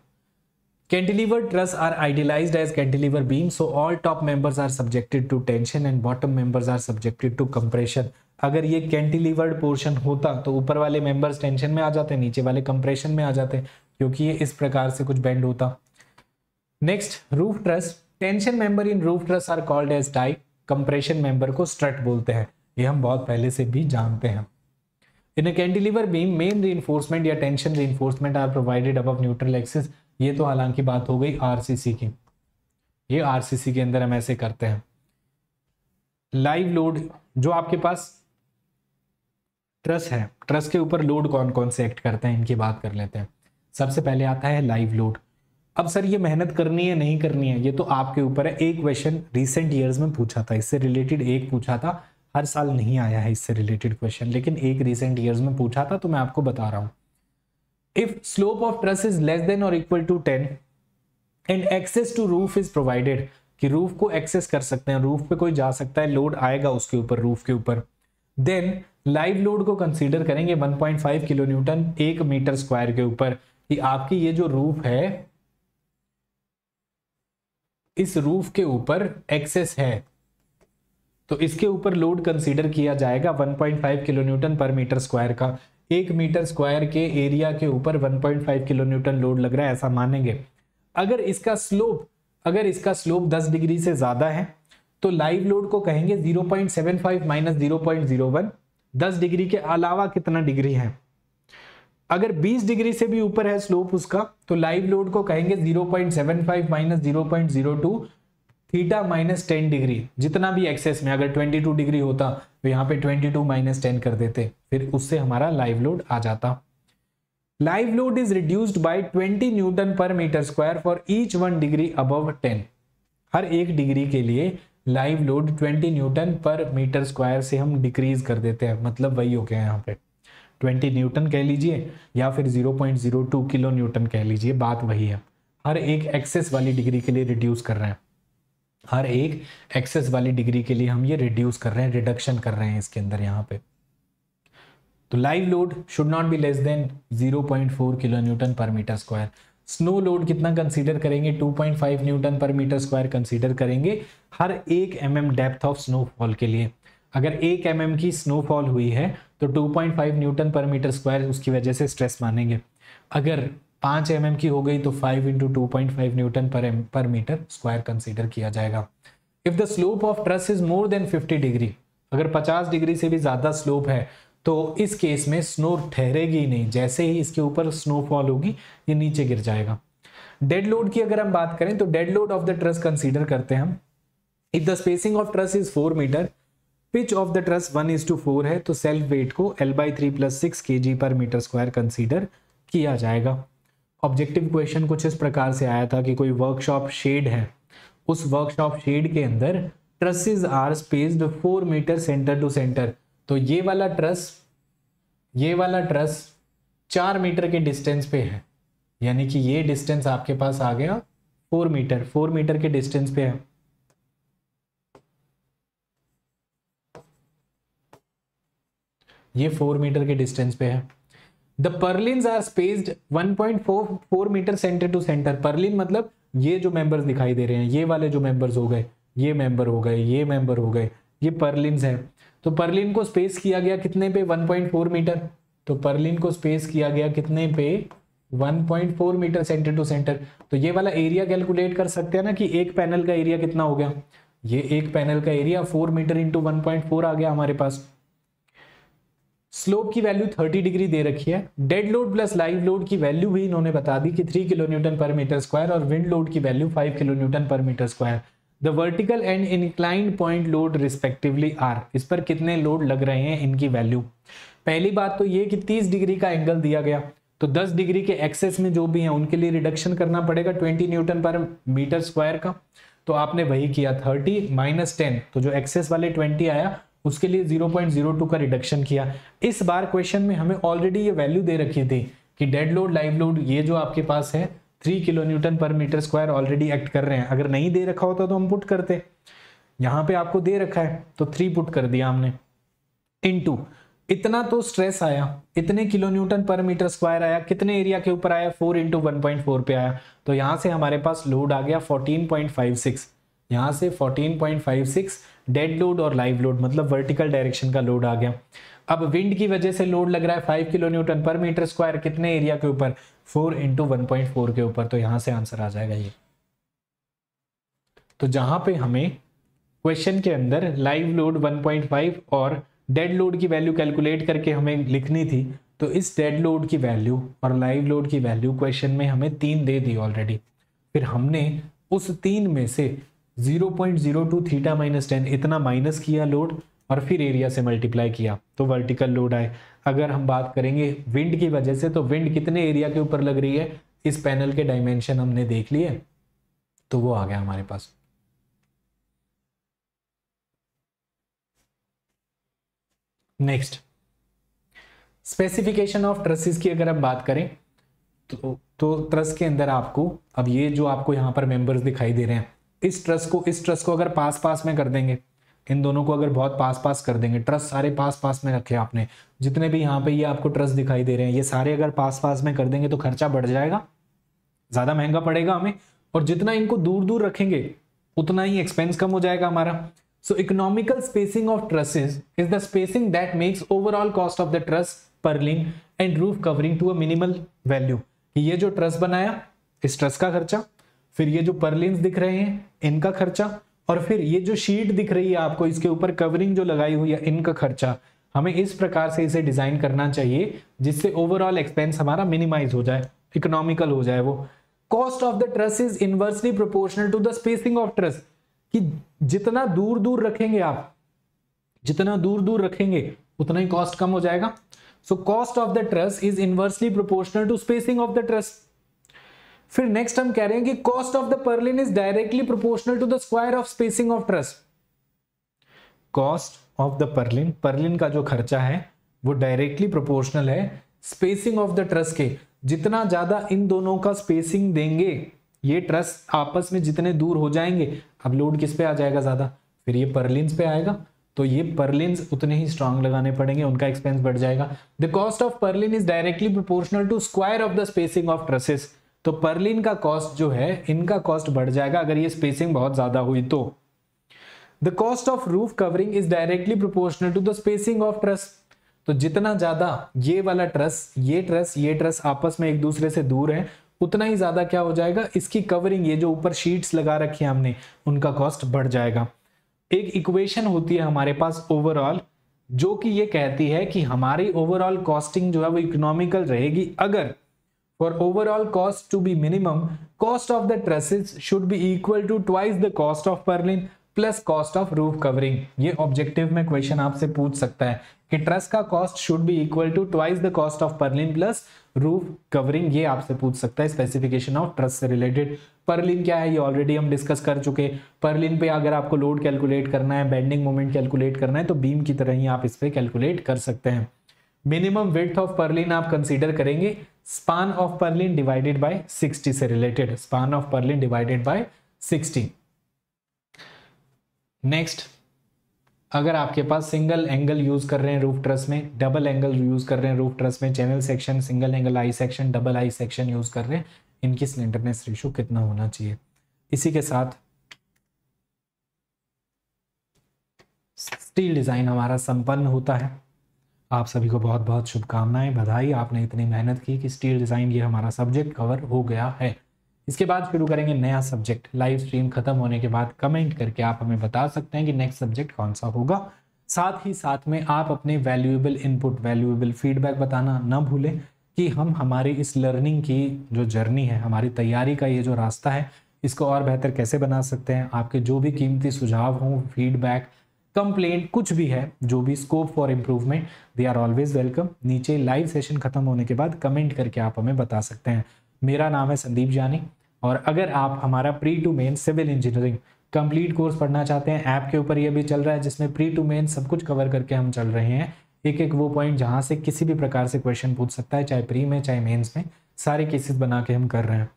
Cantilever truss are idealized as cantilever beam so all top members are subjected to tension and bottom members are subjected to compression. अगर ये कैंटिलीवर्ड portion होता तो ऊपर वाले मेंबर्स टेंशन में आ जाते नीचे वाले कंप्रेशन में आ जाते क्योंकि ये इस प्रकार से कुछ बेंड होता next roof truss tension member in roof truss are called as tie compression member को स्ट्रट बोलते हैं ये हम बहुत पहले से भी जानते हैं in a cantilever beam main री या tension reinforcement are provided above neutral axis ये तो हालांकि बात हो गई आरसीसी की ये आरसीसी के अंदर हम ऐसे करते हैं लाइव लोड जो आपके पास ट्रस है ट्रस के ऊपर लोड कौन कौन से एक्ट करते हैं इनकी बात कर लेते हैं सबसे पहले आता है लाइव लोड अब सर ये मेहनत करनी है नहीं करनी है ये तो आपके ऊपर है एक क्वेश्चन रिसेंट ईयर्स में पूछा था इससे रिलेटेड एक पूछा था हर साल नहीं आया है इससे रिलेटेड क्वेश्चन लेकिन एक रिसेंट ईयर्स में पूछा था तो मैं आपको बता रहा हूँ if slope of truss is less than or equal to ten and access to roof is provided कि रूफ को एक्सेस कर सकते हैं रूफ पे कोई जा सकता है लोड आएगा उसके ऊपर रूफ के ऊपर देन लाइव लोड को कंसीडर करेंगे 1.5 किलो न्यूटन एक मीटर स्क्वायर के ऊपर कि आपकी ये जो रूफ है इस रूफ के ऊपर एक्सेस है तो इसके ऊपर लोड कंसीडर किया जाएगा 1.5 kilo newton per metre square का एक मीटर स्क्वायर के एरिया के ऊपर 1.5 किलो न्यूटन लोड लग रहा है ऐसा मानेंगे अगर इसका स्लोप अगर इसका स्लोप 10 डिग्री से ज़्यादा है तो लाइव लोड को कहेंगे 0.75 point seven five minus zero point zero one दस डिग्री के अलावा कितना डिग्री है अगर 20 डिग्री से भी ऊपर है स्लोप उसका तो लाइव लोड को कहेंगे 0.75 minus 0.02 theta minus ten degree जितना भी एक्सेस में अगर 22 डिग्री होता तो यहाँ पे 22 माइनस टेन कर देते फिर उससे हमारा लाइव लोड आ जाता live load is reduced by 20 newton per metre square for each one degree above ten हर एक डिग्री के लिए live load 20 newton per metre square से हम डिक्रीज कर देते हैं मतलब वही हो गया यहाँ पे 20 न्यूटन कह लीजिए या फिर 0.02 किलो न्यूटन कह लीजिए बात वही है हर एक एक्सेस वाली डिग्री के लिए रिड्यूस कर रहे हैं हर एक एक्सेस वाली डिग्री के लिए हम ये रिड्यूस कर रहे हैं रिडक्शन कर रहे हैं इसके अंदर यहाँ पे तो live load should not be less than 0.4 kilo newton per metre square snow load कितना कंसीडर करेंगे 2.5 Newton per metre square consider करेंगे हर एक M mm depth of snowfall के लिए अगर एक एम mm की स्नोफॉल हुई है तो 2.5 न्यूटन पर मीटर स्क्वायर उसकी वजह से स्ट्रेस मानेंगे अगर पाँच एम mm की हो गई तो 5 इंटू टू न्यूटन पर पर मीटर स्क्वायर कंसीडर किया जाएगा if the slope of truss is more than fifty degree अगर पचास डिग्री से भी ज़्यादा स्लोप है तो इस केस में स्नो ठहरेगी नहीं जैसे ही इसके ऊपर स्नोफॉल होगी ये नीचे गिर जाएगा डेड लोड की अगर हम बात करें तो dead load of the truss consider करते हैं हम if the spacing of truss is four metre pitch of the truss one is to four है तो सेल्फ वेट को L by three plus six K G पर metre square consider किया जाएगा objective question कुछ इस प्रकार से आया था कि कोई वर्कशॉप शेड है उस वर्कशॉप शेड के अंदर trusses are spaced four metre centre to centre तो ये वाला ट्रस ये वाला ट्रस चार मीटर के डिस्टेंस पे है यानी कि ये डिस्टेंस आपके पास आ गया फोर मीटर फोर मीटर के डिस्टेंस पे है ये फोर मीटर के डिस्टेंस पे है the purlin are spaced four metre centre to centre purlin मतलब ये जो मेंबर्स दिखाई दे रहे हैं ये वाले जो मेंबर्स हो गए ये मेंबर हो गए ये मेंबर हो गए ये पर्लिन है तो पर्लिन को स्पेस किया गया कितने पे 1.4 मीटर तो पर्लिन को स्पेस किया गया कितने पे 1.4 मीटर सेंटर टू सेंटर तो ये वाला एरिया कैलकुलेट कर सकते हैं ना कि एक पैनल का एरिया कितना हो गया ये एक पैनल का एरिया 4 मीटर इंटू वन आ गया हमारे पास स्लोप की वैल्यू 30 डिग्री दे रखी है dead load plus live load की वैल्यू भी इन्होंने बता दी कि 3 kilo newton per metre square और विंड लोड की value 5 kilo newton per metre square the vertical and inclined point load respectively are इस पर कितने लोड लग रहे हैं इनकी वैल्यू पहली बात तो ये कि 30 डिग्री का एंगल दिया गया तो 10 डिग्री के एक्सेस में जो भी हैं उनके लिए रिडक्शन करना पड़ेगा 20 न्यूटन पर मीटर स्क्वायर का तो आपने वही किया 30 माइनस टेन तो जो एक्सेस वाले 20 आया उसके लिए 0.02 का रिडक्शन किया इस बार क्वेश्चन में हमें ऑलरेडी ये वैल्यू दे रखी थी कि डेड लोड लाइव लोड ये जो आपके पास है three kilo newton per metre square already act कर रहे हैं अगर नहीं दे रखा होता तो हम पुट करते यहां पे आपको दे रखा है तो थ्री पुट कर दिया हमने इनटू इतना तो स्ट्रेस आया इतने kilo newton per metre square आया कितने एरिया के ऊपर आया four into one point four पे आया तो यहां से हमारे पास लोड आ गया फोर्टीन पॉइंट फाइव सिक्स यहां से fourteen point five six dead load और लाइव लोड मतलब वर्टिकल डायरेक्शन का लोड आ गया अब विंड की वजह से लोड लग रहा है five kilo newton per metre square कितने एरिया के ऊपर four into one point four के ऊपर तो यहां से आंसर आ जाएगा ये तो जहां पे हमें क्वेश्चन के अंदर लाइव लोड फाइव और डेड लोड की वैल्यू कैलकुलेट करके हमें लिखनी थी तो इस डेड लोड की वैल्यू और लाइव लोड की वैल्यू क्वेश्चन में हमें तीन दे दी ऑलरेडी फिर हमने उस तीन में से 0.02 थीटा माइनस टेन इतना माइनस किया लोड और फिर एरिया से मल्टीप्लाई किया तो वर्टिकल लोड आए अगर हम बात करेंगे विंड की वजह से तो विंड कितने एरिया के ऊपर लग रही है इस पैनल के डायमेंशन हमने देख लिए तो वो आ गया हमारे पास नेक्स्ट स्पेसिफिकेशन ऑफ ट्रसेस की अगर हम बात करें तो तो ट्रस के अंदर आपको अब ये जो आपको यहां पर मेंबर्स दिखाई दे रहे हैं इस ट्रस को इस ट्रस को अगर पास पास में कर देंगे इन दोनों को अगर बहुत पास पास कर देंगे ट्रस्ट सारे पास पास में रखे आपने जितने भी यहाँ पे ये आपको ट्रस्ट दिखाई दे रहे हैं ये सारे अगर पास पास में कर देंगे तो खर्चा बढ़ जाएगा ज़्यादा महंगा पड़ेगा हमें और जितना इनको दूर दूर रखेंगे उतना ही एक्सपेंस कम हो जाएगा हमारा so economical spacing of trusses is the spacing that makes overall cost of the truss ling and roof covering to a minimal value ये जो ट्रस बनाया इस ट्रस का खर्चा फिर ये जो पर्लिन दिख रहे हैं इनका खर्चा और फिर ये जो शीट दिख रही है आपको इसके ऊपर कवरिंग जो लगाई हुई है इनका खर्चा हमें इस प्रकार से इसे डिजाइन करना चाहिए जिससे ओवरऑल एक्सपेंस हमारा मिनिमाइज हो जाए इकोनॉमिकल हो जाए वो cost of the truss is inversely proportional to the spacing of truss कि जितना दूर दूर रखेंगे आप जितना दूर दूर रखेंगे उतना ही कॉस्ट कम हो जाएगा so cost of the trust is inversely proportional to spacing of the trust फिर नेक्स्ट हम कह रहे हैं कि cost of the purlin is directly proportional to the square of spacing of truss cost of the purlin purlin का जो खर्चा है वो डायरेक्टली प्रोपोर्शनल है स्पेसिंग ऑफ द ट्रस के जितना ज्यादा इन दोनों का स्पेसिंग देंगे ये ट्रस आपस में जितने दूर हो जाएंगे अब लोड किस पे आ जाएगा ज्यादा फिर ये पर्लिन पे आएगा तो ये पर्लिन उतने ही स्ट्रांग लगाने पड़ेंगे उनका एक्सपेंस बढ़ जाएगा the cost of purlin is directly proportional to square of the spacing of trusses तो परलिन का कॉस्ट जो है इनका कॉस्ट बढ़ जाएगा अगर ये स्पेसिंग बहुत ज़्यादा हुई तो the cost of roof covering is directly proportional to the spacing of truss तो जितना ज़्यादा ये वाला ट्रस ये ट्रस ये ट्रस आपस में एक दूसरे से दूर है उतना ही ज़्यादा क्या हो जाएगा इसकी कवरिंग ये जो ऊपर शीट्स लगा रखी है हमने उनका कॉस्ट बढ़ जाएगा एक इक्वेशन होती है हमारे पास ओवरऑल जो कि ये कहती है कि हमारी ओवरऑल कॉस्टिंग जो है वो इकोनॉमिकल रहेगी अगर For overall cost to be minimum, cost of the trusses should be equal to twice the cost of purlin plus cost of roof covering ये ऑब्जेक्टिव में क्वेश्चन आपसे पूछ सकता है कि ट्रस का cost should be equal to twice the cost of purlin plus roof covering ये आपसे पूछ सकता है स्पेसिफिकेशन ऑफ ट्रस से रिलेटेड परलिन क्या है ये ऑलरेडी हम डिस्कस कर चुके परलिन पे अगर आपको लोड कैलकुलेट करना है बेंडिंग मोमेंट कैलकुलेट करना है तो बीम की तरह ही आप इस पर कैलकुलेट कर सकते हैं मिनिमम विथ ऑफ पर्लिन आप कंसीडर करेंगे span of purlin divided by 60 से related span of purlin divided by 60 next अगर आपके पास सिंगल एंगल यूज कर रहे हैं रूफ ट्रस में डबल एंगल यूज कर रहे हैं रूफ ट्रस में channel section single angle I section double I section use कर रहे हैं इनकी स्लेंडरनेस रेशो कितना होना चाहिए इसी के साथ स्टील डिजाइन हमारा संपन्न होता है आप सभी को बहुत बहुत शुभकामनाएं बधाई आपने इतनी मेहनत की कि स्टील डिज़ाइन ये हमारा सब्जेक्ट कवर हो गया है इसके बाद शुरू करेंगे नया सब्जेक्ट लाइव स्ट्रीम खत्म होने के बाद कमेंट करके आप हमें बता सकते हैं कि नेक्स्ट सब्जेक्ट कौन सा होगा साथ ही साथ में आप अपने वैल्यूएबल इनपुट वैल्यूएबल फीडबैक बताना ना भूलें कि हम हमारी इस लर्निंग की जो जर्नी है हमारी तैयारी का ये जो रास्ता है इसको और बेहतर कैसे बना सकते हैं आपके जो भी कीमती सुझाव हों फीडबैक कंप्लेंट कुछ भी है जो भी scope for improvement they are always welcome नीचे लाइव सेशन खत्म होने के बाद कमेंट करके आप हमें बता सकते हैं मेरा नाम है संदीप जानी और अगर आप हमारा pre to main civil engineering complete course पढ़ना चाहते हैं ऐप के ऊपर ये भी चल रहा है जिसमें प्री टू मेन सब कुछ कवर करके हम चल रहे हैं एक एक वो पॉइंट जहाँ से किसी भी प्रकार से क्वेश्चन पूछ सकता है चाहे प्री में चाहे मेन्स में सारे केसेस बना के हम कर रहे हैं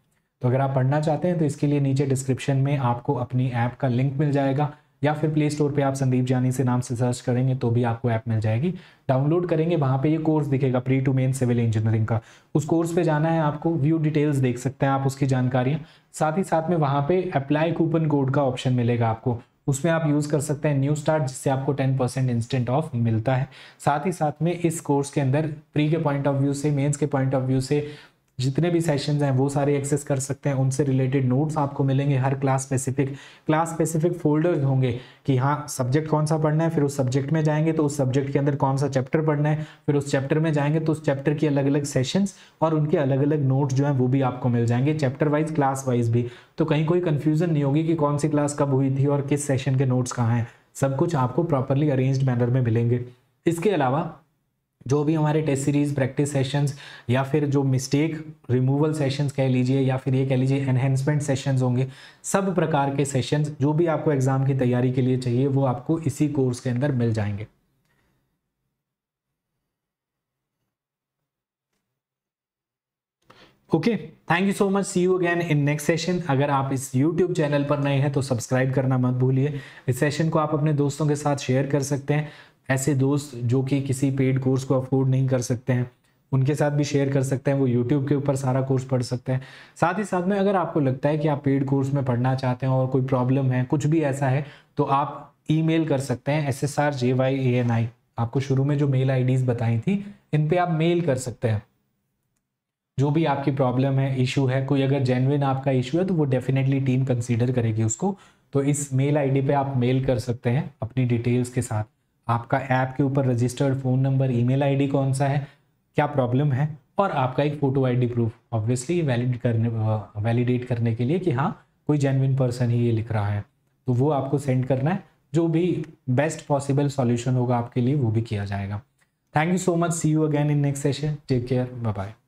तो अगर आप पढ़ना चाहते हैं तो इसके लिए नीचे डिस्क्रिप्शन में आपको अपनी ऐप का लिंक मिल जाएगा या फिर प्ले स्टोर पे आप संदीप जानी से नाम से सर्च करेंगे तो भी आपको ऐप मिल जाएगी डाउनलोड करेंगे वहाँ पे ये कोर्स दिखेगा pre to main civil engineering का उस कोर्स पे जाना है आपको व्यू डिटेल्स देख सकते हैं आप उसकी जानकारियाँ साथ ही साथ में वहाँ पे अप्लाई कूपन कोड का ऑप्शन मिलेगा आपको उसमें आप यूज़ कर सकते हैं न्यू स्टार्ट जिससे आपको टेन परसेंट इंस्टेंट ऑफ मिलता है साथ ही साथ में इस कोर्स के अंदर प्री के पॉइंट ऑफ व्यू से मेन्स के पॉइंट ऑफ व्यू से जितने भी सेशंस हैं वो सारे एक्सेस कर सकते हैं उनसे रिलेटेड नोट्स आपको मिलेंगे हर class specific class specific folders होंगे कि हाँ सब्जेक्ट कौन सा पढ़ना है फिर उस सब्जेक्ट में जाएंगे तो उस सब्जेक्ट के अंदर कौन सा चैप्टर पढ़ना है फिर उस चैप्टर में जाएंगे तो उस चैप्टर की अलग अलग सेशंस और उनके अलग अलग नोट्स जो हैं वो भी आपको मिल जाएंगे चैप्टर वाइज क्लास वाइज भी तो कहीं कोई कन्फ्यूजन नहीं होगी कि कौन सी क्लास कब हुई थी और किस सेशन के नोट्स कहाँ हैं सब कुछ आपको प्रॉपरली अरेंज मैनर में मिलेंगे इसके अलावा जो भी हमारे टेस्ट सीरीज़ प्रैक्टिस सेशंस या फिर जो मिस्टेक रिमूवल सेशंस कह लीजिए या फिर ये कह लीजिए एनहेंसमेंट सेशंस होंगे सब प्रकार के सेशंस जो भी आपको एग्ज़ाम की तैयारी के लिए चाहिए वो आपको इसी कोर्स के अंदर मिल जाएंगे okay thank you so much see you again in next session अगर आप इस यूट्यूब चैनल पर नए हैं तो सब्सक्राइब करना मत भूलिए इस सेशन को आप अपने दोस्तों के साथ शेयर कर सकते हैं ऐसे दोस्त जो कि किसी पेड कोर्स को अफोर्ड नहीं कर सकते हैं उनके साथ भी शेयर कर सकते हैं वो यूट्यूब के ऊपर सारा कोर्स पढ़ सकते हैं साथ ही साथ में अगर आपको लगता है कि आप पेड कोर्स में पढ़ना चाहते हैं और कोई प्रॉब्लम है कुछ भी ऐसा है तो आप ईमेल कर सकते हैं S S R J Y A N I आपको शुरू में जो मेल आईडीज बताई थी इन पे आप मेल कर सकते हैं जो भी आपकी प्रॉब्लम है इशू है कोई अगर जेनविन आपका इशू है तो वो डेफिनेटली टीम कंसीडर करेगी उसको तो इस मेल आईडी पे आप मेल कर सकते हैं अपनी डिटेल्स के साथ आपका ऐप के ऊपर registered phone number email ID कौन सा है क्या प्रॉब्लम है और आपका एक photo ID proof obviously valid करने वैलिडेट करने के लिए कि हाँ कोई जेनविन पर्सन ही ये लिख रहा है तो वो आपको सेंड करना है जो भी बेस्ट पॉसिबल सॉल्यूशन होगा आपके लिए वो भी किया जाएगा thank you so much see you again in next session take care bye bye